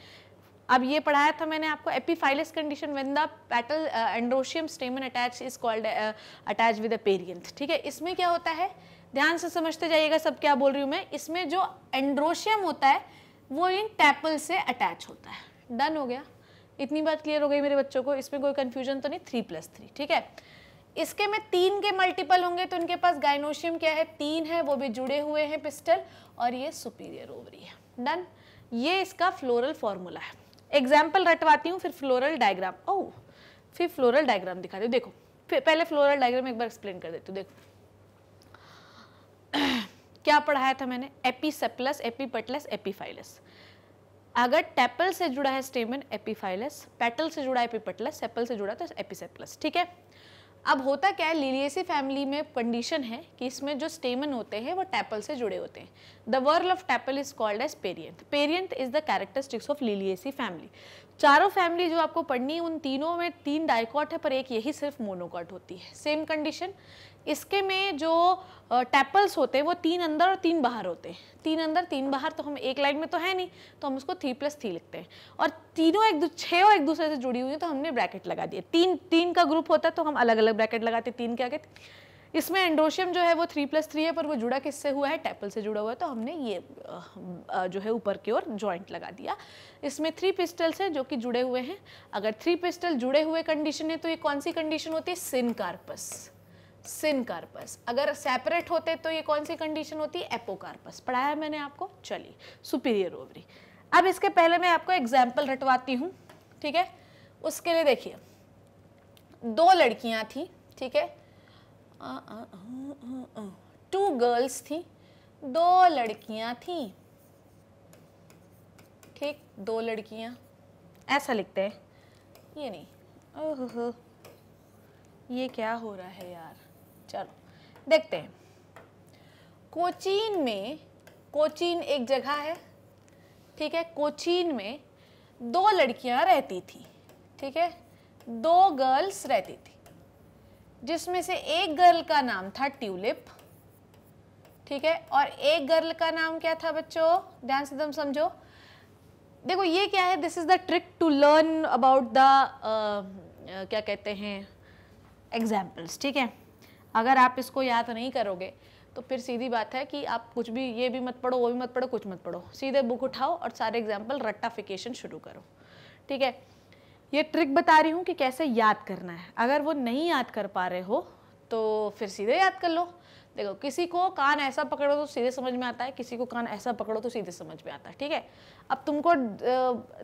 अब ये पढ़ाया था मैंने आपको epiphyllous condition when the petal androecium stamen attach is called attach with perianth ठीक है इसमें क्या होता है ध्यान से समझते जाइएगा सब क्या बोल रही हूँ मैं इसमें जो एंड्रोशियम होता है वो इन टैपल से अटैच होता है डन हो गया इतनी बात क्लियर हो गई मेरे बच्चों को इसमें कोई कन्फ्यूजन तो नहीं थ्री प्लस थ्री ठीक है इसके में तीन के मल्टीपल होंगे तो इनके पास गाइनोशियम क्या है तीन है वो भी जुड़े हुए हैं पिस्टल और ये सुपीरियर ओवरी है डन ये इसका फ्लोरल फॉर्मूला है एग्जाम्पल रटवाती हूँ फिर फ्लोरल डायग्राम ओ फिर फ्लोरल डायग्राम दिखा दे देखो पहले फ्लोरल डायग्राम एक बार एक्सप्लेन कर देती हूँ देखो क्या पढ़ाया था मैंने एपीसेपलस एपीपटलस एपीफाइलस अगर टेपल से जुड़ा है स्टेमन एपीफाइलस पेटल से जुड़ा है एपीपटलस सेपल से जुड़ा तो एपीसेपलस ठीक है अब होता क्या है लिलियसी फैमिली में कंडीशन है कि इसमें जो स्टेमन होते हैं वो टैपल से जुड़े होते हैं the whorl of tepal is called as perianth perianth is the characteristics of Liliaceae family चारों फैमिली जो आपको पढ़नी है उन तीनों में तीन डाइकॉट है पर एक यही सिर्फ मोनोकॉट होती है सेम कंडीशन इसके में जो टैपल्स होते हैं वो तीन अंदर और तीन बाहर होते हैं तीन अंदर तीन बाहर तो हम एक लाइन में तो है नहीं तो हम उसको थ्री प्लस थ्री लिखते हैं और तीनों एक छः और एक दूसरे से जुड़ी हुई है तो हमने ब्रैकेट लगा दिए तीन तीन का ग्रुप होता है तो हम अलग अलग ब्रैकेट लगाते हैं तीन के आगे इसमें एंड्रोशियम जो है वो थ्री प्लस थ्री है पर वो जुड़ा किससे हुआ है टैपल से जुड़ा हुआ है तो हमने ये जो है ऊपर की ओर जॉइंट लगा दिया इसमें थ्री पिस्टल्स हैं जो कि जुड़े हुए हैं अगर थ्री पिस्टल जुड़े हुए कंडीशन है तो ये कौन सी कंडीशन होती है सिनकार्पस सिनकार्पस अगर सेपरेट होते तो ये कौन सी कंडीशन होती है एपोकार्पस पढ़ाया मैंने आपको चलिए सुपीरियर ओवरी अब इसके पहले मैं आपको एग्जाम्पल रटवाती हूँ ठीक है उसके लिए देखिए दो लड़कियाँ थी ठीक है टू गर्ल्स थी दो लड़कियाँ थी ठीक दो लड़कियाँ ऐसा लिखते हैं ये नहीं ये क्या हो रहा है यार चलो देखते हैं कोचीन में कोचीन एक जगह है ठीक है कोचीन में दो लड़कियां रहती थी ठीक है दो गर्ल्स रहती थी जिसमें से एक गर्ल का नाम था ट्यूलिप ठीक है और एक गर्ल का नाम क्या था बच्चों ध्यान से तुम समझो देखो ये क्या है this is the trick to learn about the क्या कहते हैं एग्जाम्पल्स ठीक है अगर आप इसको याद नहीं करोगे तो फिर सीधी बात है कि आप कुछ भी ये भी मत पढ़ो वो भी मत पढ़ो कुछ मत पढ़ो सीधे बुक उठाओ और सारे एग्जाम्पल रट्टाफिकेशन शुरू करो ठीक है ये ट्रिक बता रही हूँ कि कैसे याद करना है अगर वो नहीं याद कर पा रहे हो तो फिर सीधे याद कर लो देखो किसी को कान ऐसा पकड़ो तो सीधे समझ में आता है किसी को कान ऐसा पकड़ो तो सीधे समझ में आता है ठीक है अब तुमको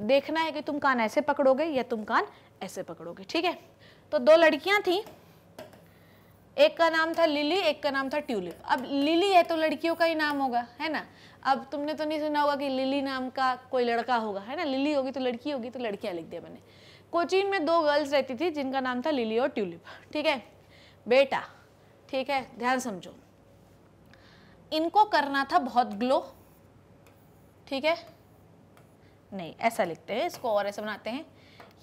देखना है कि तुम कान ऐसे पकड़ोगे या तुम कान ऐसे पकड़ोगे ठीक है तो दो लड़कियां थीं एक का नाम था लिली एक का नाम था ट्यूलिप अब लिली है तो लड़कियों का ही नाम होगा है ना अब तुमने तो नहीं सुना होगा कि लिली नाम का कोई लड़का होगा है ना लिली होगी तो लड़की होगी तो लड़कियाँ लिख दिया मैंने कोचिन में दो गर्ल्स रहती थी जिनका नाम था लिली और ट्यूलिप ठीक है बेटा ठीक है ध्यान समझो इनको करना था बहुत ग्लो ठीक है नहीं ऐसा लिखते हैं इसको और ऐसा बनाते हैं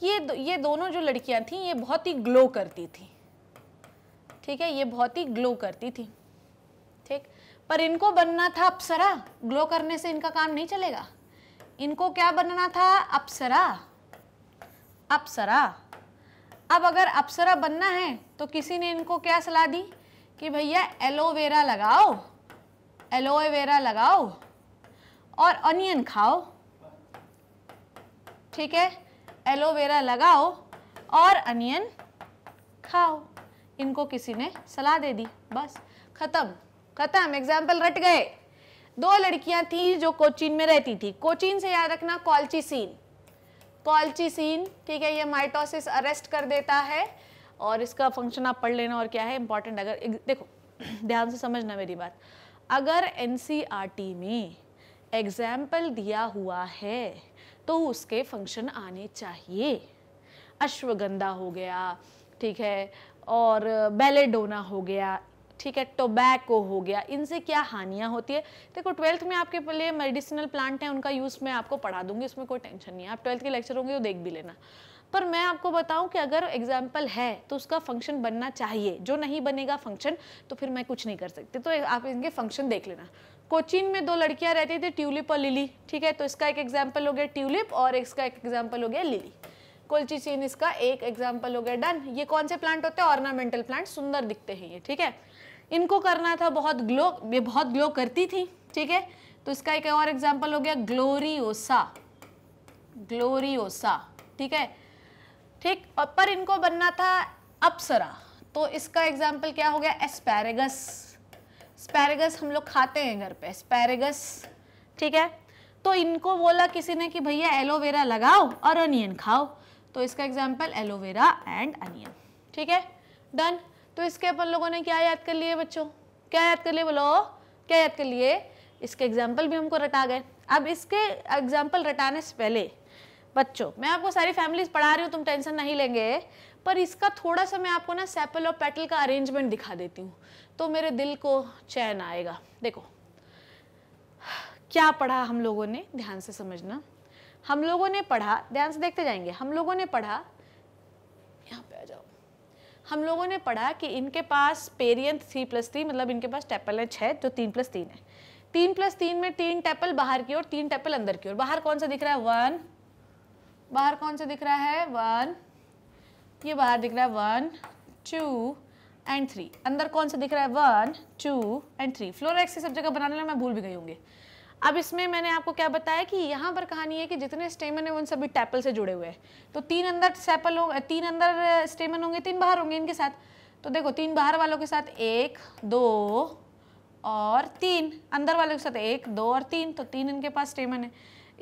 ये दो, ये दोनों जो लड़कियां थीं ये बहुत ही ग्लो करती थी ठीक है ये बहुत ही ग्लो करती थी ठीक पर इनको बनना था अप्सरा ग्लो करने से इनका काम नहीं चलेगा इनको क्या बनना था अप्सरा अप्सरा अब अगर अप्सरा बनना है तो किसी ने इनको क्या सलाह दी कि भैया एलोवेरा लगाओ एलोवेरा लगाओ और अनियन खाओ ठीक है एलोवेरा लगाओ और अनियन खाओ इनको किसी ने सलाह दे दी बस ख़त्म ख़त्म एग्जाम्पल रट गए दो लड़कियां थी जो कोचिन में रहती थी कोचीन से याद रखना कॉल्ची सीन कॉल्ची सीन ठीक है ये माइटोसिस अरेस्ट कर देता है और इसका फंक्शन आप पढ़ लेना और क्या है इंपॉर्टेंट अगर देखो ध्यान से समझना मेरी बात अगर एन e में एग्जाम्पल दिया हुआ है तो उसके फंक्शन आने चाहिए अश्वगंधा हो गया ठीक है और बेलेडोना हो गया ठीक है टोबैको हो गया इनसे क्या हानियाँ होती है देखो ट्वेल्थ में आपके लिए मेडिसिनल प्लांट हैं उनका यूज़ मैं आपको पढ़ा दूंगी इसमें कोई टेंशन नहीं है आप ट्वेल्थ के लेक्चर होंगे तो देख भी लेना पर मैं आपको बताऊं कि अगर एग्जाम्पल है तो उसका फंक्शन बनना चाहिए जो नहीं बनेगा फंक्शन तो फिर मैं कुछ नहीं कर सकती तो आप इनके फंक्शन देख लेना कोचिन में दो लड़कियां रहती थी ट्यूलिप और लिली ठीक है तो इसका एक एग्जाम्पल हो गया ट्यूलिप और इसका एक एग्जाम्पल हो गया लिली चीन इसका एक एग्जाम्पल हो गया डन ये कौन से प्लांट होते हैं ऑर्नामेंटल प्लांट सुंदर दिखते हैं ये ठीक है इनको करना था बहुत ग्लो ये बहुत ग्लो करती थी ठीक है तो इसका एक और एग्जाम्पल हो गया ग्लोरियोसा ग्लोरियोसा ठीक है ठीक पर इनको बनना था अप्सरा तो इसका एग्जाम्पल क्या हो गया एस्पैरेगस स्पैरेगस हम लोग खाते हैं घर पे स्पैरेगस ठीक है तो इनको बोला किसी ने कि भैया एलोवेरा लगाओ और अनियन खाओ तो इसका एग्जाम्पल एलोवेरा एंड अनियन ठीक है डन तो इसके अपन लोगों ने क्या याद कर लिए बच्चों क्या याद कर लिए बोलो क्या याद कर लिए इसके एग्जाम्पल भी हमको रटा गए अब इसके एग्जाम्पल रटाने से पहले बच्चों मैं आपको सारी फैमिलीज पढ़ा रही हूँ तुम टेंशन नहीं लेंगे पर इसका थोड़ा सा मैं आपको ना सेपल और पेटल का अरेंजमेंट दिखा देती हूँ तो मेरे दिल को चैन आएगा देखो क्या पढ़ा हम लोगों ने ध्यान से समझना हम लोगों ने पढ़ा ध्यान से देखते जाएंगे हम लोगों ने पढ़ा यहाँ पे आ जाओ हम लोगों ने पढ़ा कि इनके पास पेरियंत थ्री प्लस थ्री मतलब इनके पास टेपल है छः जो तीन प्लस तीन है तीन प्लस तीन में तीन टेपल बाहर की ओर तीन टेपल अंदर की ओर बाहर कौन सा दिख रहा है वन बाहर कौन सा दिख रहा है वन ये बाहर दिख रहा है वन टू एंड थ्री अंदर कौन सा दिख रहा है one two and three floor X सब जगह बनाने में मैं भूल भी गई होंगे अब इसमें मैंने आपको क्या बताया कि यहाँ पर कहानी है कि जितने स्टेमन है उन सभी टैपल से जुड़े हुए हैं तो तीन अंदर सेपल होंगे तीन अंदर स्टेमन होंगे तीन बाहर होंगे इनके साथ तो देखो तीन बाहर वालों के साथ एक दो और तीन अंदर वालों के साथ एक दो और तीन तो तीन इनके पास स्टेमन है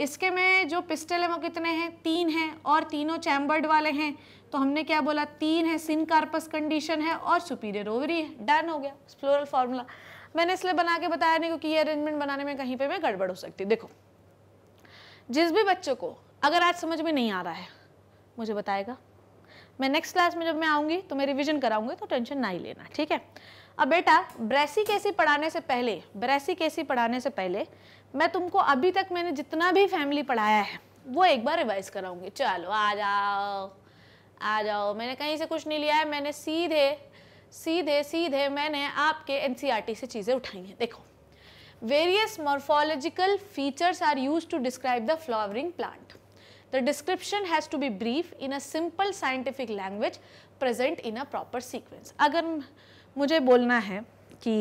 इसके में जो पिस्टल है वो कितने हैं तीन हैं और तीनों चैम्बर्ड वाले हैं तो हमने क्या बोला तीन है सिनकार्पस कंडीशन है और सुपीरियर ओवरी है डन हो गया फ्लोरल फार्मूला मैंने इसलिए बना के बताया नहीं क्योंकि ये अरेंजमेंट बनाने में कहीं पे मैं गड़बड़ हो सकती देखो जिस भी बच्चों को अगर आज समझ में नहीं आ रहा है मुझे बताएगा मैं नेक्स्ट क्लास में जब मैं आऊँगी तो मैं रिविजन कराऊंगी तो टेंशन ना ही लेना ठीक है अब बेटा ब्रेसी केसी पढ़ाने से पहले ब्रेसी केसी पढ़ाने से पहले मैं तुमको अभी तक मैंने जितना भी फैमिली पढ़ाया है वो एक बार रिवाइज कराऊंगी चलो आ जाओ आ जाओ मैंने कहीं से कुछ नहीं लिया है मैंने सीधे सीधे सीधे मैंने आपके एन e से चीज़ें उठाई हैं देखो various morphological features are use to describe the flowering plant the description has to be brief in a simple scientific language present in a proper sequence अगर मुझे बोलना है कि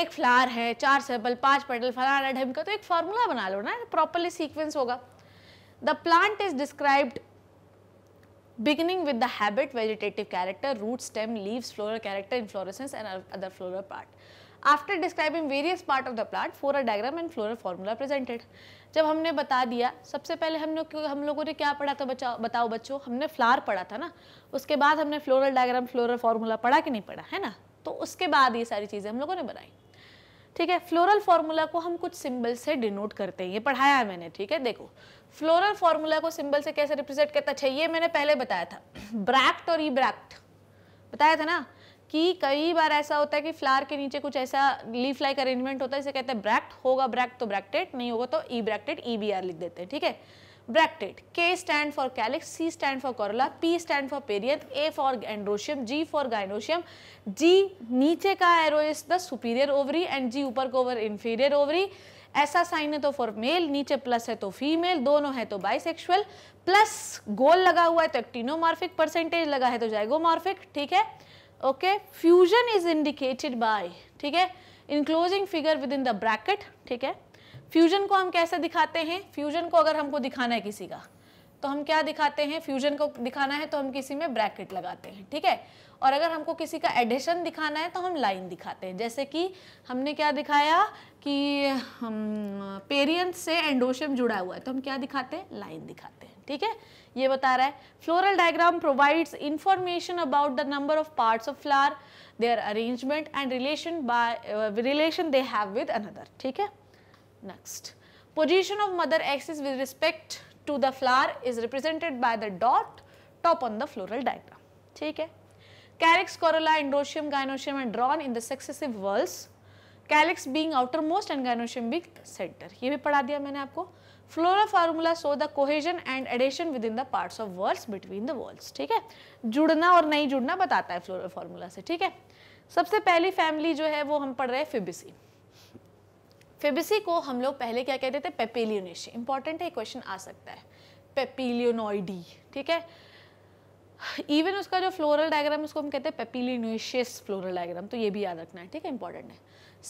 एक फ्लावर है चार सेबल पांच पेटल फलाना ढिमका तो एक फार्मूला बना लो ना प्रॉपरली सीक्वेंस होगा the plant is described beginning with the habit, vegetative character, root, stem, leaves, floral character, inflorescence and other floral part. After describing various part of the plant flora diagram and flora formula presented जब हमने बता दिया सबसे पहले हम लोग हम लोगों ने क्या पढ़ा था बचाओ बताओ बच्चों हमने फ्लावर पढ़ा था ना उसके बाद हमने फ्लोरल डायग्राम फ्लोरल फार्मूला पढ़ा कि नहीं पढ़ा है ना तो उसके बाद ये सारी चीज़ें हम लोगों ने बनाई ठीक है फ्लोरल फार्मूला को हम कुछ सिंबल से डिनोट करते हैं ये पढ़ाया है मैंने ठीक है देखो फ्लोरल फॉर्मूला को सिंबल से कैसे रिप्रेजेंट करता अच्छा ये मैंने पहले बताया था ब्रैक्ट और ई ब्रैक्ट बताया था ना कि कई बार ऐसा होता है कि फ्लावर के नीचे कुछ ऐसा लीफ लाइक अरेंजमेंट होता है जिसे कहते हैं ब्रैक्ट होगा ब्रैक्ट तो ब्रैक्टेड नहीं होगा तो ई ब्रैक्टेड ई बी आर लिख देते हैं ठीक है bracted K stand for calyx C stand for corolla P stand for perianth A for androecium G for gynoecium G नीचे का arrow is the superior ovary and G ऊपर का ओवर इन्फीरियर ओवरी ऐसा साइन है तो for male नीचे plus है तो फीमेल दोनों है तो बाइसेक्सुअल प्लस गोल लगा हुआ है तो एक्टिनोमॉर्फिक परसेंटेज लगा है तो जाइगोमॉर्फिक ठीक है okay fusion is indicated by ठीक है enclosing figure within the bracket ठीक है फ्यूजन को हम कैसे दिखाते हैं फ्यूजन को अगर हमको दिखाना है किसी का तो हम क्या दिखाते हैं फ्यूजन को दिखाना है तो हम किसी में ब्रैकेट लगाते हैं ठीक है और अगर हमको किसी का एडिशन दिखाना है तो हम लाइन दिखाते हैं जैसे कि हमने क्या दिखाया कि पेरियंस से एंडोशियम जुड़ा हुआ है तो हम क्या दिखाते हैं लाइन दिखाते हैं ठीक है ये बता रहा है floral diagram provides information about the number of parts of flower their arrangement and relation by relation they have with another ठीक है next position of mother axis with respect to the flower is represented by the dot top on the floral diagram ठीक है Calyx, corolla, endosium, gynosium and drawn in the successive whorls. Calyx being outermost and gynosium being center. ये भी पढ़ा दिया मैंने आपको. Flora formula so the cohesion and adhesion within the parts of whorls between the walls ठीक है जुड़ना और नहीं जुड़ना बताता है फ्लोरा फार्मूला से ठीक है सबसे पहली फैमिली जो है वो हम पढ़ रहे हैं फिबिसी फेबिसी को हम लोग पहले क्या कहते थे पेपेलियोनेशी इंपॉर्टेंट है क्वेश्चन आ सकता है पेपिलियोनॉइडी ठीक है इवन उसका जो फ्लोरल डायग्राम उसको हम कहते हैं पेपिलिनोशियस फ्लोरल डायग्राम तो ये भी याद रखना है ठीक है इंपॉर्टेंट है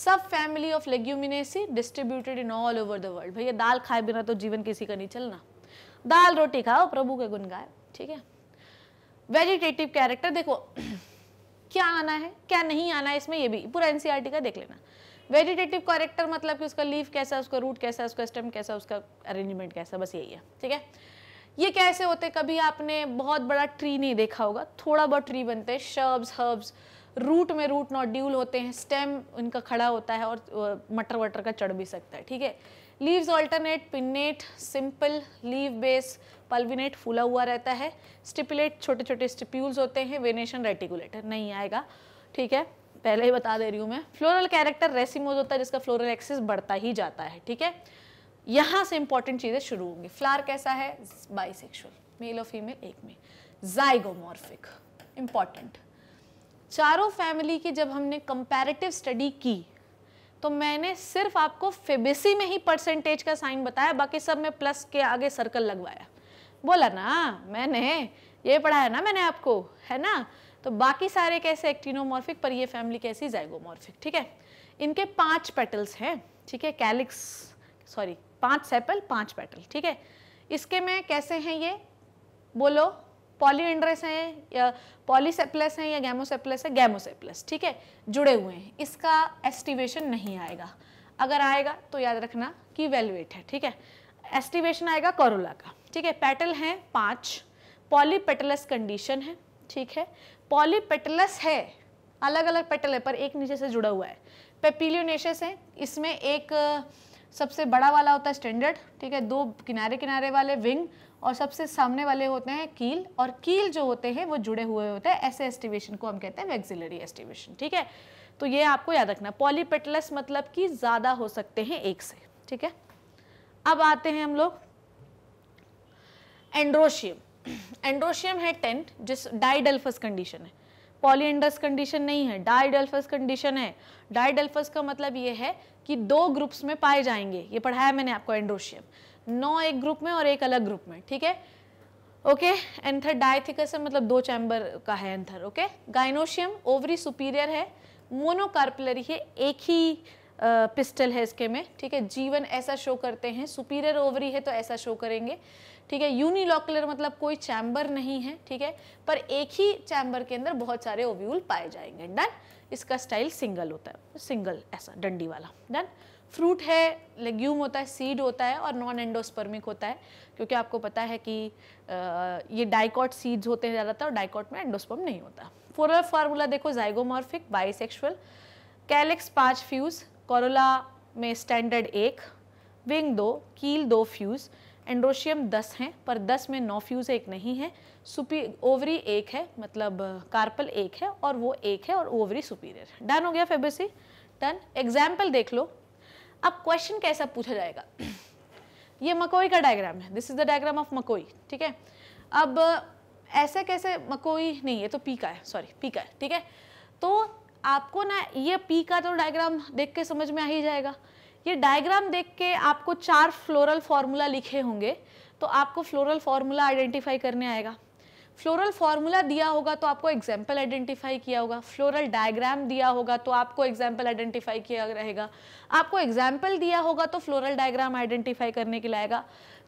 subfamily of Leguminosae distributed in all over the world भैया दाल खाए बिना तो जीवन किसी का नहीं चलना दाल रोटी खाओ प्रभु के गुण गाए ठीक है वेजिटेटिव कैरेक्टर देखो क्या आना है क्या नहीं आना है इसमें ये भी पूरा एनसीईआरटी e का देख लेना वेजिटेटिव कैरेक्टर मतलब कि उसका लीफ कैसा है उसका रूट कैसा है उसका स्टेम कैसा है उसका अरेंजमेंट कैसा बस यही है ठीक है ये कैसे होते कभी आपने बहुत बड़ा ट्री नहीं देखा होगा थोड़ा बहुत ट्री बनते हैं शर्ब्स हर्ब्स रूट में रूट नॉड्यूल होते हैं स्टेम उनका खड़ा होता है और मटर वटर का चढ़ भी सकता है ठीक है leaves alternate pinnate simple leaf base pulvinate फूला हुआ रहता है स्टिपुलेट छोटे छोटे स्टिप्यूल्स होते हैं वेनेशन रेटिकुलेटर नहीं आएगा ठीक है पहले ही बता दे रही हूँ मैं फ्लोरल कैरेक्टर रेसिमोज होता है जिसका फ्लोरल एक्सेस बढ़ता ही जाता है ठीक है यहाँ से इंपॉर्टेंट चीज़ें शुरू होंगी फ्लार कैसा है बाइसेक्शुअल मेल और फीमेल एक में जाइगोमॉर्फिक इम्पॉर्टेंट चारों फैमिली की जब हमने कंपैरेटिव स्टडी की तो मैंने सिर्फ आपको फेबेसी में ही परसेंटेज का साइन बताया बाकी सब में प्लस के आगे सर्कल लगवाया बोला ना मैंने ये पढ़ाया ना मैंने आपको है ना तो बाकी सारे कैसे एक्टिनोमॉर्फिक पर ये फैमिली कैसी जाइगोमॉर्फिक ठीक है इनके पांच पेटल्स हैं ठीक है कैलिक्स सॉरी पांच सेपल पांच पेटल ठीक है इसके में कैसे हैं ये बोलो पॉलीएंड्रेस हैं या पॉलीसेप्लस हैं या गैमोसेप्लस है गैमोसेप्लस ठीक है जुड़े हुए हैं इसका एस्टिवेशन नहीं आएगा अगर आएगा तो याद रखना कि वेलवेट है ठीक है एस्टिवेशन आएगा कोरोला का ठीक है पेटल हैं पाँच पॉलीपेटलस कंडीशन है ठीक है पॉलीपेटलस है अलग अलग पेटल है पर एक नीचे से जुड़ा हुआ है पेपिलियोनेशस है इसमें एक सबसे बड़ा वाला होता है स्टैंडर्ड ठीक है दो किनारे किनारे वाले विंग और सबसे सामने वाले होते हैं कील और कील जो होते हैं वो जुड़े हुए होते हैं ऐसे एस्टिवेशन को हम कहते हैं वेक्सिलरी एस्टिवेशन ठीक है तो ये आपको याद रखना पॉलीपेटलस मतलब कि ज़्यादा हो सकते हैं एक से ठीक है अब आते हैं हम लोग एंड्रोशियम एंड्रोशियम है टेंट जिस डाइडल्फस कंडीशन है पॉलीएंडस कंडीशन नहीं है डायडल्फस कंडीशन है डायडल्फस का मतलब ये है कि दो ग्रुप्स में पाए जाएंगे ये पढ़ाया मैंने आपको एंड्रोशियम नौ एक ग्रुप में और एक अलग ग्रुप में ठीक है ओके एंथर डायथिकस है मतलब दो चैम्बर का है anther okay gynoecium ovary superior है मोनोकार्पलरी है एक ही पिस्टल है इसके में ठीक है जीवन ऐसा शो करते हैं सुपीरियर ओवरी है तो ऐसा शो करेंगे ठीक है यूनिलॉकुलर मतलब कोई चैम्बर नहीं है ठीक है पर एक ही चैम्बर के अंदर बहुत सारे ओव्यूल पाए जाएंगे डन इसका स्टाइल सिंगल होता है सिंगल ऐसा डंडी वाला डन फ्रूट है लेग्यूम होता है सीड होता है और नॉन एंडोस्पर्मिक होता है क्योंकि आपको पता है कि आ, ये डाइकॉट सीड्स होते हैं ज़्यादातर और डाइकॉट में एंडोस्पर्म नहीं होता फोरल फार्मूला देखो जाइगोमॉर्फिक बाइसेक्सुअल कैलेक्स पाँच फ्यूज़ कॉरोला में स्टैंडर्ड एक विंग दो कील दो फ्यूज़ एंड्रोशियम दस हैं पर दस में नौ फ्यूज़ एक नहीं है सुपी ओवरी एक है मतलब कार्पल एक है और वो एक है और ओवरी सुपीरियर डन हो गया फेबेसी डन एग्जाम्पल देख लो अब क्वेश्चन कैसा पूछा जाएगा ये मकोई का डायग्राम है this is the diagram of मकोई ठीक है अब ऐसे कैसे मकोई नहीं तो है तो पी का है सॉरी पी का है ठीक है तो आपको ना ये पी का तो डायग्राम देख के समझ में आ ही जाएगा ये डायग्राम देख के आपको चार फ्लोरल फार्मूला लिखे होंगे तो आपको फ्लोरल फार्मूला आइडेंटिफाई करने आएगा फ्लोरल फार्मूला दिया होगा तो आपको एग्जाम्पल आइडेंटिफाई किया होगा फ्लोरल डायग्राम दिया होगा तो आपको एग्जाम्पल आइडेंटिफाई किया रहेगा आपको एग्जाम्पल दिया होगा तो फ्लोरल डायग्राम आइडेंटिफाई करने के लाएगा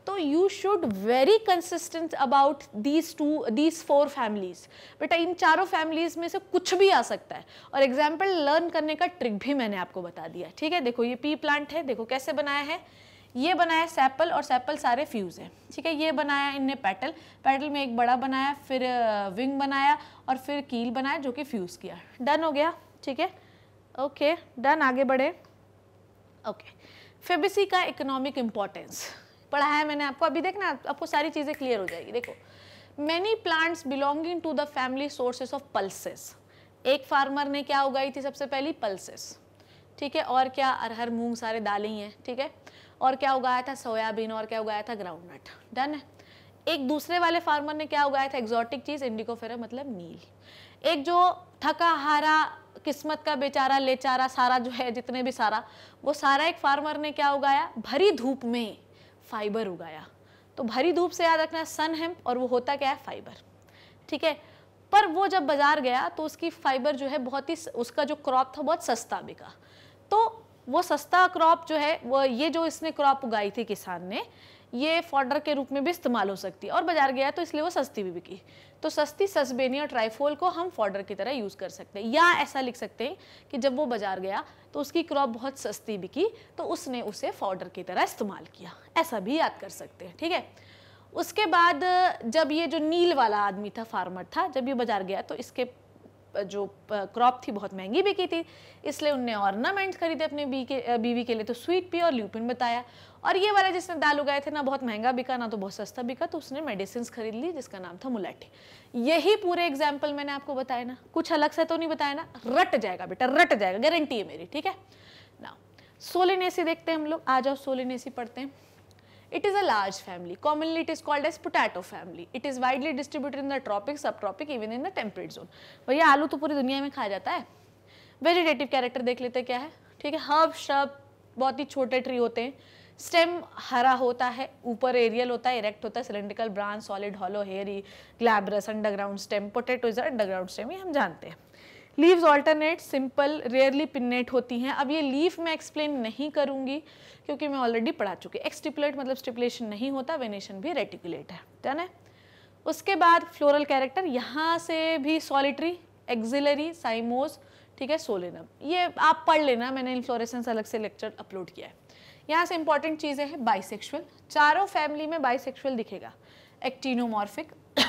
तो you should very consistent about these two these four families बेटा इन चारों फैमिलीज में से कुछ भी आ सकता है और एग्जाम्पल लर्न करने का ट्रिक भी मैंने आपको बता दिया ठीक है देखो ये पी प्लांट है देखो कैसे बनाया है ये बनाया सैपल और सैपल सारे फ्यूज हैं ठीक है ये बनाया इनने पैटल पैटल में एक बड़ा बनाया फिर विंग बनाया और फिर कील बनाया जो कि फ्यूज़ किया डन हो गया ठीक है ओके डन आगे बढ़े ओके फेबिसी का इकोनॉमिक इम्पोर्टेंस पढ़ाया मैंने आपको अभी देखना आपको सारी चीज़ें क्लियर हो जाएगी देखो many plants belonging to the family sources of pulses एक फार्मर ने क्या उगाई थी सबसे पहली पल्सेस ठीक है और क्या अरहर मूंग सारे दालें ही हैं ठीक है और क्या उगाया था सोयाबीन और क्या उगाया था ग्राउंडनट डन है एक दूसरे वाले फार्मर ने क्या उगाया था एग्जॉटिक चीज़ इंडिकोफेरा मतलब नील एक जो थका हारा किस्मत का बेचारा लेचारा सारा जो है जितने भी सारा वो सारा एक फार्मर ने क्या उगाया भरी धूप में फाइबर उगाया तो भरी धूप से याद रखना सन हेम्प और वो होता क्या है फाइबर ठीक है पर वो जब बाज़ार गया तो उसकी फाइबर जो है बहुत ही उसका जो क्रॉप था बहुत सस्ता बिका तो वो सस्ता क्रॉप जो है वो ये जो इसने क्रॉप उगाई थी किसान ने ये फॉर्डर के रूप में भी इस्तेमाल हो सकती है और बाजार गया तो इसलिए वो सस्ती भी बिकी तो सस्ती सस्बेनिया ट्राइफोल को हम फॉर्डर की तरह यूज़ कर सकते हैं या ऐसा लिख सकते हैं कि जब वो बाजार गया तो उसकी क्रॉप बहुत सस्ती बिकी तो उसने उसे फॉर्डर की तरह इस्तेमाल किया ऐसा भी याद कर सकते हैं ठीक है उसके बाद जब ये जो नील वाला आदमी था फार्मर था जब ये बाजार गया तो इसके जो क्रॉप थी बहुत महंगी बिकी थी इसलिए उनने ऑर्नामेंट्स खरीदे अपने बी के बीवी के लिए तो स्वीट पी और ल्यूपिन बताया और ये वाला जिसने दाल उगाए थे ना बहुत महंगा बिका ना तो बहुत सस्ता बिका तो उसने मेडिसिन खरीद ली जिसका नाम था मुलाठी यही पूरे एग्जाम्पल मैंने आपको बताया ना कुछ अलग से तो नहीं बताया ना रट जाएगा बेटा रट जाएगा गारंटी है मेरी ठीक है ना सोलिन देखते हैं हम लोग आ जाओ सोलिन पढ़ते हैं it is a large family commonly it is called as potato family it is widely distributed in the tropic subtropic even in the temperate zone भैया आलू तो पूरी दुनिया में खाया जाता है वेजिटेटिव कैरेक्टर देख लेते क्या है ठीक है हर्ब श्रब बहुत ही छोटे ट्री होते हैं स्टेम हरा होता है ऊपर एरियल होता है इरेक्ट होता है cylindrical branch solid hollow hairy glabrous underground stem potato is underground stem ये हम जानते हैं leaves alternate simple rarely pinnate होती हैं अब ये लीफ मैं एक्सप्लेन नहीं करूँगी क्योंकि मैं ऑलरेडी पढ़ा चुकी एक्सटिपुलेट मतलब स्टिपुलेशन नहीं होता वेनेशन भी रेटिकुलेट है ठीक है उसके बाद फ्लोरल कैरेक्टर यहाँ से भी सॉलिटरी एक्जिलरी साइमोस ठीक है सोलेनम ये आप पढ़ लेना मैंने इन्फ्लोरेसेंस अलग से लेक्चर अपलोड किया है यहाँ से इंपॉर्टेंट चीज़ें हैं बाइसेक्सुअल चारों फैमिली में बाइसेक्सुअल दिखेगा एक्टिनोमॉर्फिक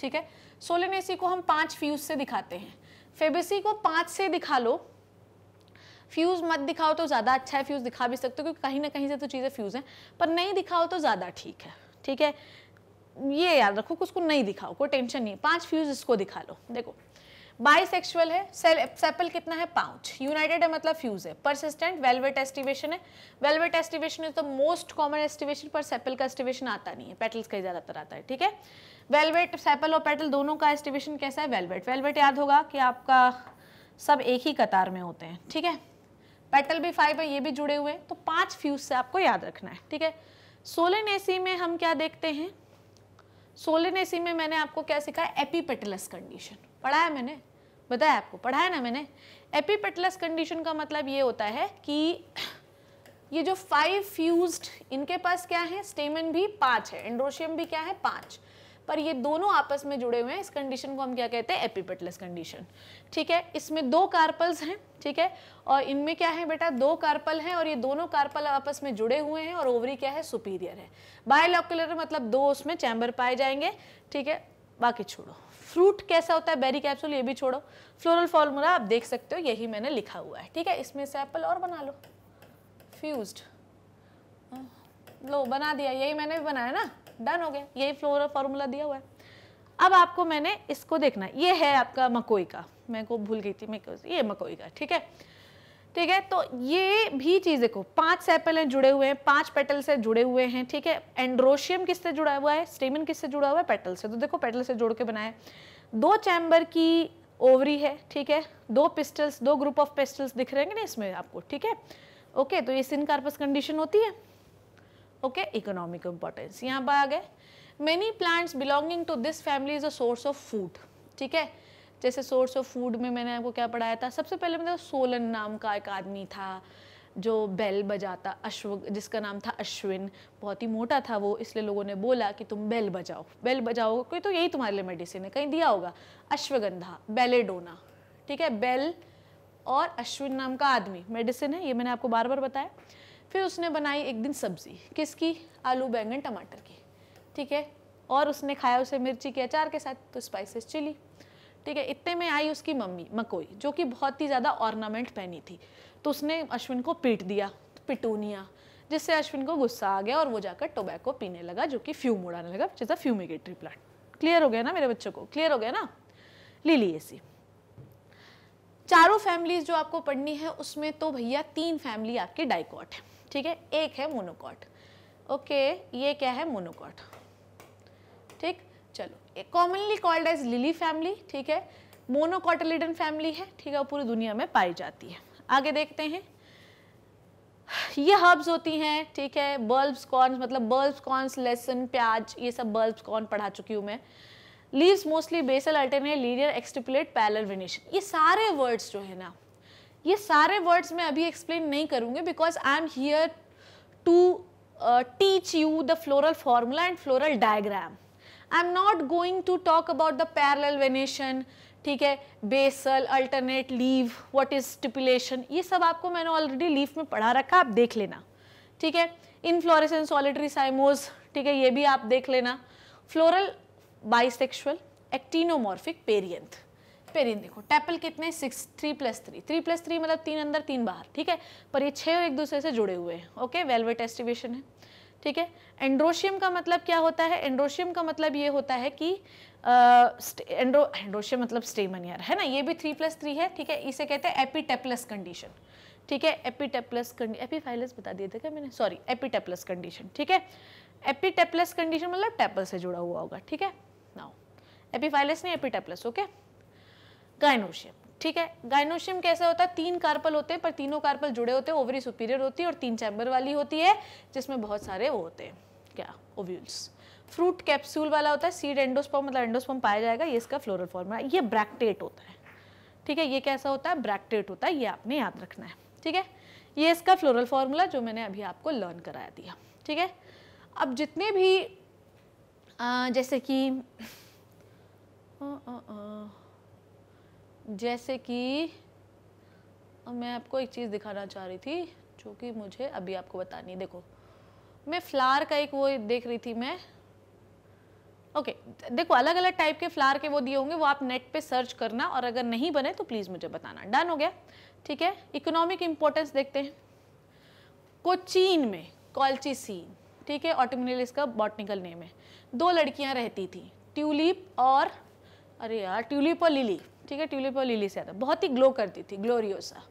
ठीक है सोलेनेसी को हम पांच फ्यूज से दिखाते हैं फेबिसी को पाँच से दिखा लो फ्यूज़ मत दिखाओ तो ज़्यादा अच्छा है फ्यूज़ दिखा भी सकते हो क्योंकि कहीं ना कहीं से तो चीज़ें फ्यूज़ हैं पर नहीं दिखाओ तो ज़्यादा ठीक है ठीक है ये याद रखो कि उसको नहीं दिखाओ कोई टेंशन नहीं है पांच फ्यूज़ इसको दिखा लो देखो बाइसेक्सुअल है सेपल कितना है पाउच यूनाइटेड है मतलब फ्यूज है परसिस्टेंट वेलवेट एस्टिवेशन है valvate aestivation is the most common aestivation पर सेपल का एस्टिवेशन आता नहीं है पेटल्स का ज़्यादातर आता है ठीक है वेलवेट सेपल और पेटल दोनों का एस्टिवेशन कैसा है वेलवेट वेलवेट याद होगा कि आपका सब एक ही कतार में होते हैं ठीक है पेटल भी फाइव है ये भी जुड़े हुए हैं तो पाँच फ्यूज से आपको याद रखना है ठीक है सोलन एसी में हम क्या देखते हैं सोलन एसी में मैंने आपको क्या सिखाया एपीपेटलस कंडीशन पढ़ाया मैंने बताया आपको पढ़ाया ना मैंने एपीपेटलस कंडीशन का मतलब ये होता है कि ये जो फाइव फ्यूज्ड इनके पास क्या है स्टेमन भी पाँच है एंड्रोशियम भी क्या है पाँच पर ये दोनों आपस में जुड़े हुए हैं इस कंडीशन को हम क्या कहते हैं एपीपेटलस कंडीशन ठीक है इसमें दो कार्पल्स हैं ठीक है और इनमें क्या है बेटा दो कार्पल हैं और ये दोनों कार्पल आपस में जुड़े हुए हैं और ओवरी क्या है सुपीरियर है बायोलॉकुलर मतलब दो उसमें चैम्बर पाए जाएंगे ठीक है बाकी छोड़ो फ्रूट कैसा होता है बेरी कैप्सूल ये भी छोड़ो फ्लोरल फॉर्मूला आप देख सकते हो यही मैंने लिखा हुआ है ठीक है इसमें से एप्पल और बना लो फ्यूज हाँ, लो बना दिया यही मैंने भी बनाया ना डन हो गया यही फ्लोरल फॉर्मूला दिया हुआ है अब आपको मैंने इसको देखना ये है आपका मकोई का मैं को भूल गई थी मैं ये मकोई का ठीक है ठीक है तो ये भी चीज़ें को पांच सेपल हैं जुड़े हुए हैं पांच पेटल से जुड़े हुए हैं ठीक है एंड्रोशियम किससे जुड़ा हुआ है स्टेमिन किससे जुड़ा हुआ है पेटल से तो देखो पेटल से जोड़ के बनाया दो चैम्बर की ओवरी है ठीक है दो पिस्टल्स दो ग्रुप ऑफ पिस्टल्स दिख रहे हैं ना इसमें आपको ठीक है ओके तो ये कार्पस कंडीशन होती है ओके इकोनॉमिक इंपॉर्टेंस यहाँ पर आ गए many plants belonging to this family is a source of food ठीक है जैसे सोर्स ऑफ फूड में मैंने आपको क्या पढ़ाया था सबसे पहले मतलब सोलन नाम का एक आदमी था जो बैल बजाता अश्व जिसका नाम था अश्विन बहुत ही मोटा था वो इसलिए लोगों ने बोला कि तुम बैल बजाओ बैल बजाओ कोई तो यही तुम्हारे लिए मेडिसिन है कहीं दिया होगा अश्वगंधा बेलेडोना ठीक है बैल और अश्विन नाम का आदमी मेडिसिन है ये मैंने आपको बार बार बताया फिर उसने बनाई एक दिन सब्ज़ी किसकी आलू बैंगन टमाटर की ठीक है और उसने खाया उसे मिर्ची के अचार के साथ तो स्पाइसेस चिली ठीक है इतने में आई उसकी मम्मी मकोई जो कि बहुत ही ज़्यादा ऑर्नामेंट पहनी थी तो उसने अश्विन को पीट दिया पिटूनिया जिससे अश्विन को गुस्सा आ गया और वो जाकर टोबैको पीने लगा जो कि फ्यूम उड़ाने लगा which is a fumigatory plant clear हो गया ना मेरे बच्चों को क्लियर हो गया ना सी चारों फैमिलीज जो आपको पढ़नी है उसमें तो भैया तीन फैमिली आपकी डाइकॉट है ठीक है एक है मोनोकॉट ओके ये क्या है मोनोकॉट ठीक चलो commonly called as lily family ठीक है मोनोकॉटलिडन फैमिली है ठीक है वो पूरी दुनिया में पाई जाती है आगे देखते हैं ये हर्ब्स होती हैं ठीक है बल्ब्स कॉर्न मतलब बल्ब्स कॉर्न्स लहसुन प्याज ये सब बल्ब्स कॉर्न पढ़ा चुकी हूँ मैं leaves mostly basal alternate linear exstipulate parallel venation ये सारे वर्ड्स जो है ना ये सारे वर्ड्स मैं अभी एक्सप्लेन नहीं करूँगी because I am here to teach you the floral formula and floral diagram I am not going to talk about the parallel venation ठीक है basal alternate leaf what is stipulation ये सब आपको मैंने ऑलरेडी लीफ में पढ़ा रखा आप देख लेना ठीक है इनफ्लोरेसेंस सॉलिटरी साइमोज ठीक है ये भी आप देख लेना floral bisexual actinomorphic perianth perianth देखो टेपल कितने six three plus three three plus three मतलब तीन अंदर तीन बाहर ठीक है पर ये छः एक दूसरे से जुड़े हुए हैं ओके वेलवेट एस्टिवेशन है ठीक है एंड्रोशियम का मतलब क्या होता है एंड्रोशियम का मतलब ये होता है कि एंड्रो एंड्रोशियम मतलब स्टेमन यार है ना ये भी थ्री प्लस थ्री है ठीक है इसे कहते हैं एपिटेपलस कंडीशन ठीक है एपिटेप्लस एपीफाइलस बता दिए थे क्या मैंने सॉरी एपिटेपलस कंडीशन ठीक है एपिटेपलस कंडीशन मतलब टेपल से जुड़ा हुआ होगा ठीक है नाउ एपीफाइलस नहीं एपिटेपलस ओके गायनोशियम ठीक है गाइनोशियम कैसे होता है तीन कार्पल होते हैं पर तीनों कार्पल जुड़े होते हैं ओवरी सुपीरियर होती है और तीन चैम्बर वाली होती है जिसमें बहुत सारे वो होते हैं क्या ओव्यूल्स फ्रूट कैप्सूल वाला होता है सीड एंडोस्पम मतलब एंडोस्पम पाया जाएगा ये इसका फ्लोरल फॉर्म है ये ब्रैक्टेट होता है ठीक है ये कैसा होता है ब्रैक्टेट होता है ये आपने याद रखना है ठीक है ये इसका फ्लोरल फॉर्मूला जो मैंने अभी आपको लर्न कराया दिया ठीक है अब जितने भी आ, जैसे कि आ, आ, आ, जैसे कि मैं आपको एक चीज़ दिखाना चाह रही थी जो कि मुझे अभी आपको बतानी है देखो मैं फ्लावर का एक वो देख रही थी मैं ओके okay, देखो अलग अलग टाइप के फ्लावर के वो दिए होंगे वो आप नेट पे सर्च करना और अगर नहीं बने तो प्लीज़ मुझे बताना डन हो गया ठीक है इकोनॉमिक इम्पोर्टेंस देखते हैं कोचीन में कॉल्ची सीन ठीक है ऑटोमिनल इसका बॉटनिकल नेम है दो लड़कियां रहती थी ट्यूलिप और अरे यार ट्यूलिप और लिली ठीक है ट्यूलिप और लिली से आता बहुत ही ग्लो करती थी ग्लोरियोसा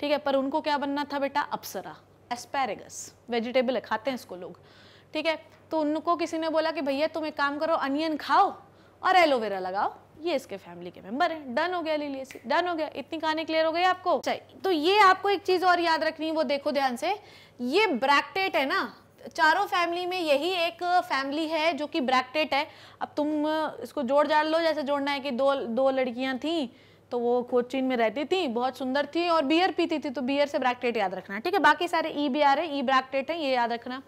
ठीक है पर उनको क्या बनना था बेटा अप्सरा एस्पैरेगस वेजिटेबल है खाते हैं इसको लोग ठीक है तो उनको किसी ने बोला कि भैया तुम एक काम करो अनियन खाओ और एलोवेरा लगाओ ये इसके फैमिली के मेंबर हैं डन हो गया लिली डन हो गया इतनी कहानी क्लियर हो गई आपको तो ये आपको एक चीज और याद रखनी है वो देखो ध्यान से ये ब्रैक्टेट है ना चारों फैमिली में यही एक फैमिली है जो कि ब्रैकेट है अब तुम इसको जोड़ जान लो जैसे जोड़ना है कि दो दो लड़कियां थीं तो वो कोचिन में रहती थी बहुत सुंदर थी और बियर पीती थी तो बियर से ब्रैकेट याद रखना ठीक है बाकी सारे ई e बी आर है ई e ब्रैकेट है ये याद रखना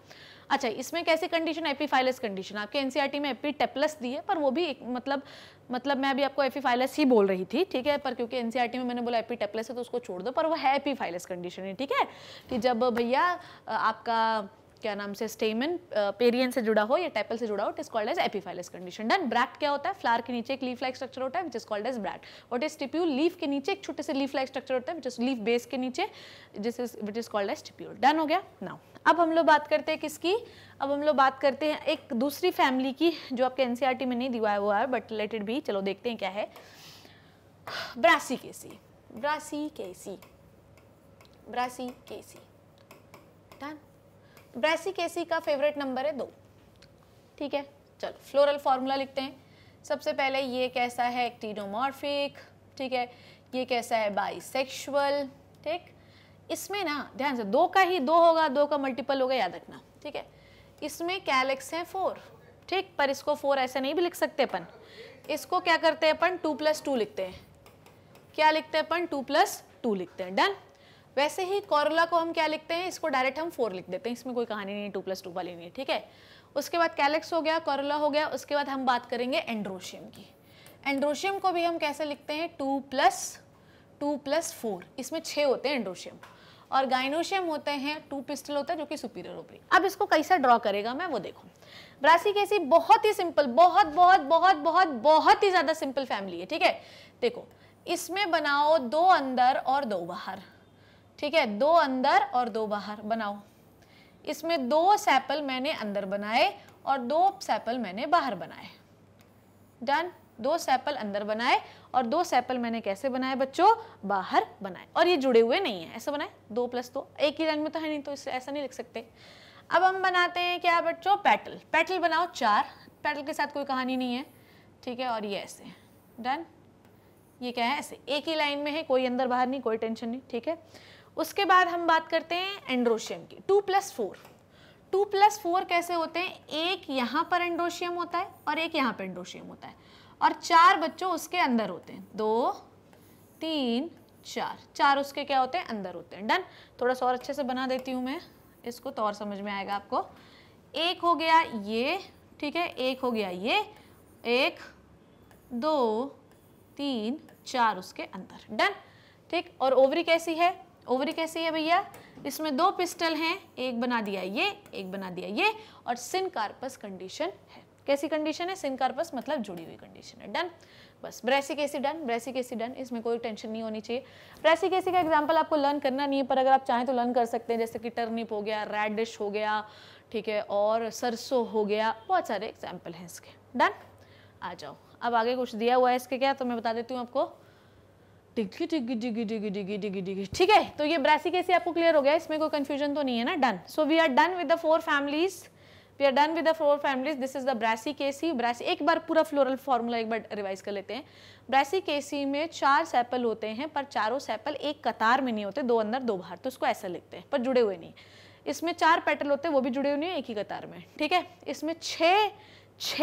अच्छा इसमें कैसी कंडीशन एपीफाइलस कंडीशन आपके एनसीईआरटी में एपी टेपलस दी है पर वो भी एक, मतलब मतलब मैं अभी आपको एपीफाइलस ही बोल रही थी ठीक है पर क्योंकि एनसीईआरटी में मैंने बोला एपी टेपलस है तो उसको छोड़ दो पर वो है एपीफाइलस कंडीशन है ठीक है कि जब भैया आपका क्या नाम से स्टेमन पेरियन से जुड़ा हो या टेपल से जुड़ा हो it is called as epiphyllous condition done bract क्या होता है फ्लार के नीचे एक लीफ लाइक स्ट्रक्चर होता है which is called as bract what is stipule leaf के नीचे एक छोटे से लीफ लाइक स्ट्रक्चर होता है विच इज लीफ बेस के नीचे जिस is which is called as stipule done हो गया नाउ अब हम लोग बात करते हैं किसकी अब हम लोग बात करते हैं एक दूसरी फैमिली की जो आपके एनसीईआरटी e में नहीं दिया हुआ है बट रिलेटेड भी चलो देखते हैं क्या है Brassicaceae Brassicaceae Brassicaceae done Brassicaceae का फेवरेट नंबर है दो ठीक है चलो फ्लोरल फार्मूला लिखते हैं सबसे पहले ये कैसा है एक्टिनोमॉर्फिक ठीक है ये कैसा है बाइसेक्सुअल ठीक इसमें ना ध्यान से दो का ही दो होगा दो का मल्टीपल होगा याद रखना ठीक है इसमें कैलेक्स हैं फोर ठीक पर इसको फोर ऐसे नहीं भी लिख सकते अपन इसको क्या करते हैं अपन टू प्लस टू लिखते हैं क्या लिखते हैं अपन टू प्लस टू लिखते हैं डन वैसे ही कॉरला को हम क्या लिखते हैं इसको डायरेक्ट हम फोर लिख देते हैं इसमें कोई कहानी नहीं टू प्लस टू वाली नहीं ठीक है उसके बाद कैलेक्स हो गया कॉरला हो गया उसके बाद हम बात करेंगे एंड्रोशियम की एंड्रोशियम को भी हम कैसे लिखते हैं two plus two plus four इसमें छः होते हैं एंड्रोशियम और गाइनोशियम होते हैं टू पिस्टल होता है जो कि सुपीरियर ओपरी अब इसको कैसे ड्रॉ करेगा मैं वो देखूँ ब्रासी कैसी बहुत ही सिंपल बहुत बहुत बहुत बहुत बहुत ही ज़्यादा सिंपल फैमिली है ठीक है देखो इसमें बनाओ दो अंदर और दो बाहर ठीक है दो अंदर और दो बाहर बनाओ इसमें दो सैपल मैंने अंदर बनाए और दो सैपल मैंने बाहर बनाए डन दो सैपल अंदर बनाए और दो सैपल मैंने कैसे बनाए बच्चों बाहर बनाए और ये जुड़े हुए नहीं है ऐसा बनाए दो प्लस दो एक ही लाइन में तो है नहीं तो इससे ऐसा नहीं लिख सकते अब हम बनाते हैं क्या बच्चों पेटल पेटल बनाओ चार पेटल के साथ कोई कहानी नहीं है ठीक है और ये ऐसे डन ये क्या है ऐसे एक ही लाइन में है कोई अंदर बाहर नहीं कोई टेंशन नहीं ठीक है उसके बाद हम बात करते हैं एंड्रोशियम की two plus four two plus four कैसे होते हैं एक यहाँ पर एंड्रोशियम होता है और एक यहाँ पर एंड्रोशियम होता है और चार बच्चों उसके अंदर होते हैं दो तीन चार चार उसके क्या होते हैं अंदर होते हैं डन थोड़ा सा और अच्छे से बना देती हूँ मैं इसको तो और समझ में आएगा आपको एक हो गया ये ठीक है एक हो गया ये एक दो तीन चार उसके अंदर डन ठीक और ओवरी कैसी है ओवरी कैसी है भैया इसमें दो पिस्टल हैं एक बना दिया ये एक बना दिया ये और सिनकार्पस कंडीशन है कैसी कंडीशन है सिनकार्पस मतलब जुड़ी हुई कंडीशन है डन बस Brassicaceae done Brassicaceae done इसमें कोई टेंशन नहीं होनी चाहिए ब्रेसिक एसी का एग्जाम्पल आपको लर्न करना नहीं है पर अगर आप चाहें तो लर्न कर सकते हैं जैसे कि टर्निप हो गया रेडिश हो गया ठीक है और सरसों हो गया बहुत सारे एग्जाम्पल हैं इसके डन आ जाओ अब आगे कुछ दिया हुआ है इसके क्या तो मैं बता देती हूँ आपको ठीक है तो ये ब्रासी कैसे आपको क्लियर हो गया इसमें कोई कंफ्यूजन तो नहीं है ना done so we are done with the four families we are done with the four families this is the Brassicaceae ब्रासी एक बार पूरा फ्लोरल फॉर्मूला एक बार रिवाइज कर लेते हैं ब्रासी केसी में चार सैपल होते हैं पर चारों सैपल एक कतार में नहीं होते दो अंदर दो बाहर तो इसको ऐसा लिखते हैं पर जुड़े हुए नहीं इसमें चार पेटल होते हैं वो भी जुड़े हुए नहीं एक ही कतार में ठीक है इसमें छ छ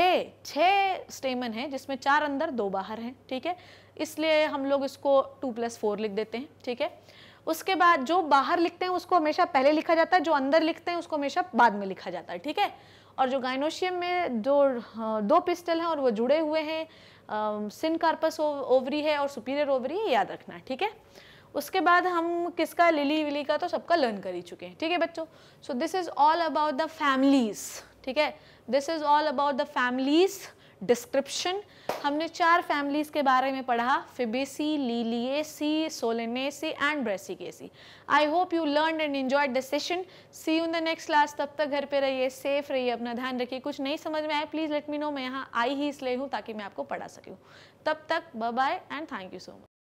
स्टेमन है जिसमें चार अंदर दो बाहर हैं ठीक है इसलिए हम लोग इसको टू प्लस फोर लिख देते हैं ठीक है उसके बाद जो बाहर लिखते हैं उसको हमेशा पहले लिखा जाता है जो अंदर लिखते हैं उसको हमेशा बाद में लिखा जाता है ठीक है और जो गाइनोशियम में जो दो पिस्टल हाँ, हैं और वो जुड़े हुए हैं सिन कार्पस ओवरी है और सुपीरियर ओवरी है याद रखना है ठीक है उसके बाद हम किसका लिली विली का तो सबका लर्न कर ही चुके हैं ठीक है बच्चों so this is all about the families ठीक है this is all about the families description हमने चार फैमिलीज़ के बारे में पढ़ा Fabaceae Liliaceae Solanaceae and Brassicaceae I hope you learn and enjoy the session see you in the next class तब तक घर पे रहिए सेफ रहिए अपना ध्यान रखिए कुछ नहीं समझ में आए प्लीज़ लेट मी नो मैं यहाँ आई ही इसलिए हूँ ताकि मैं आपको पढ़ा सकूँ तब तक bye bye and thank you so much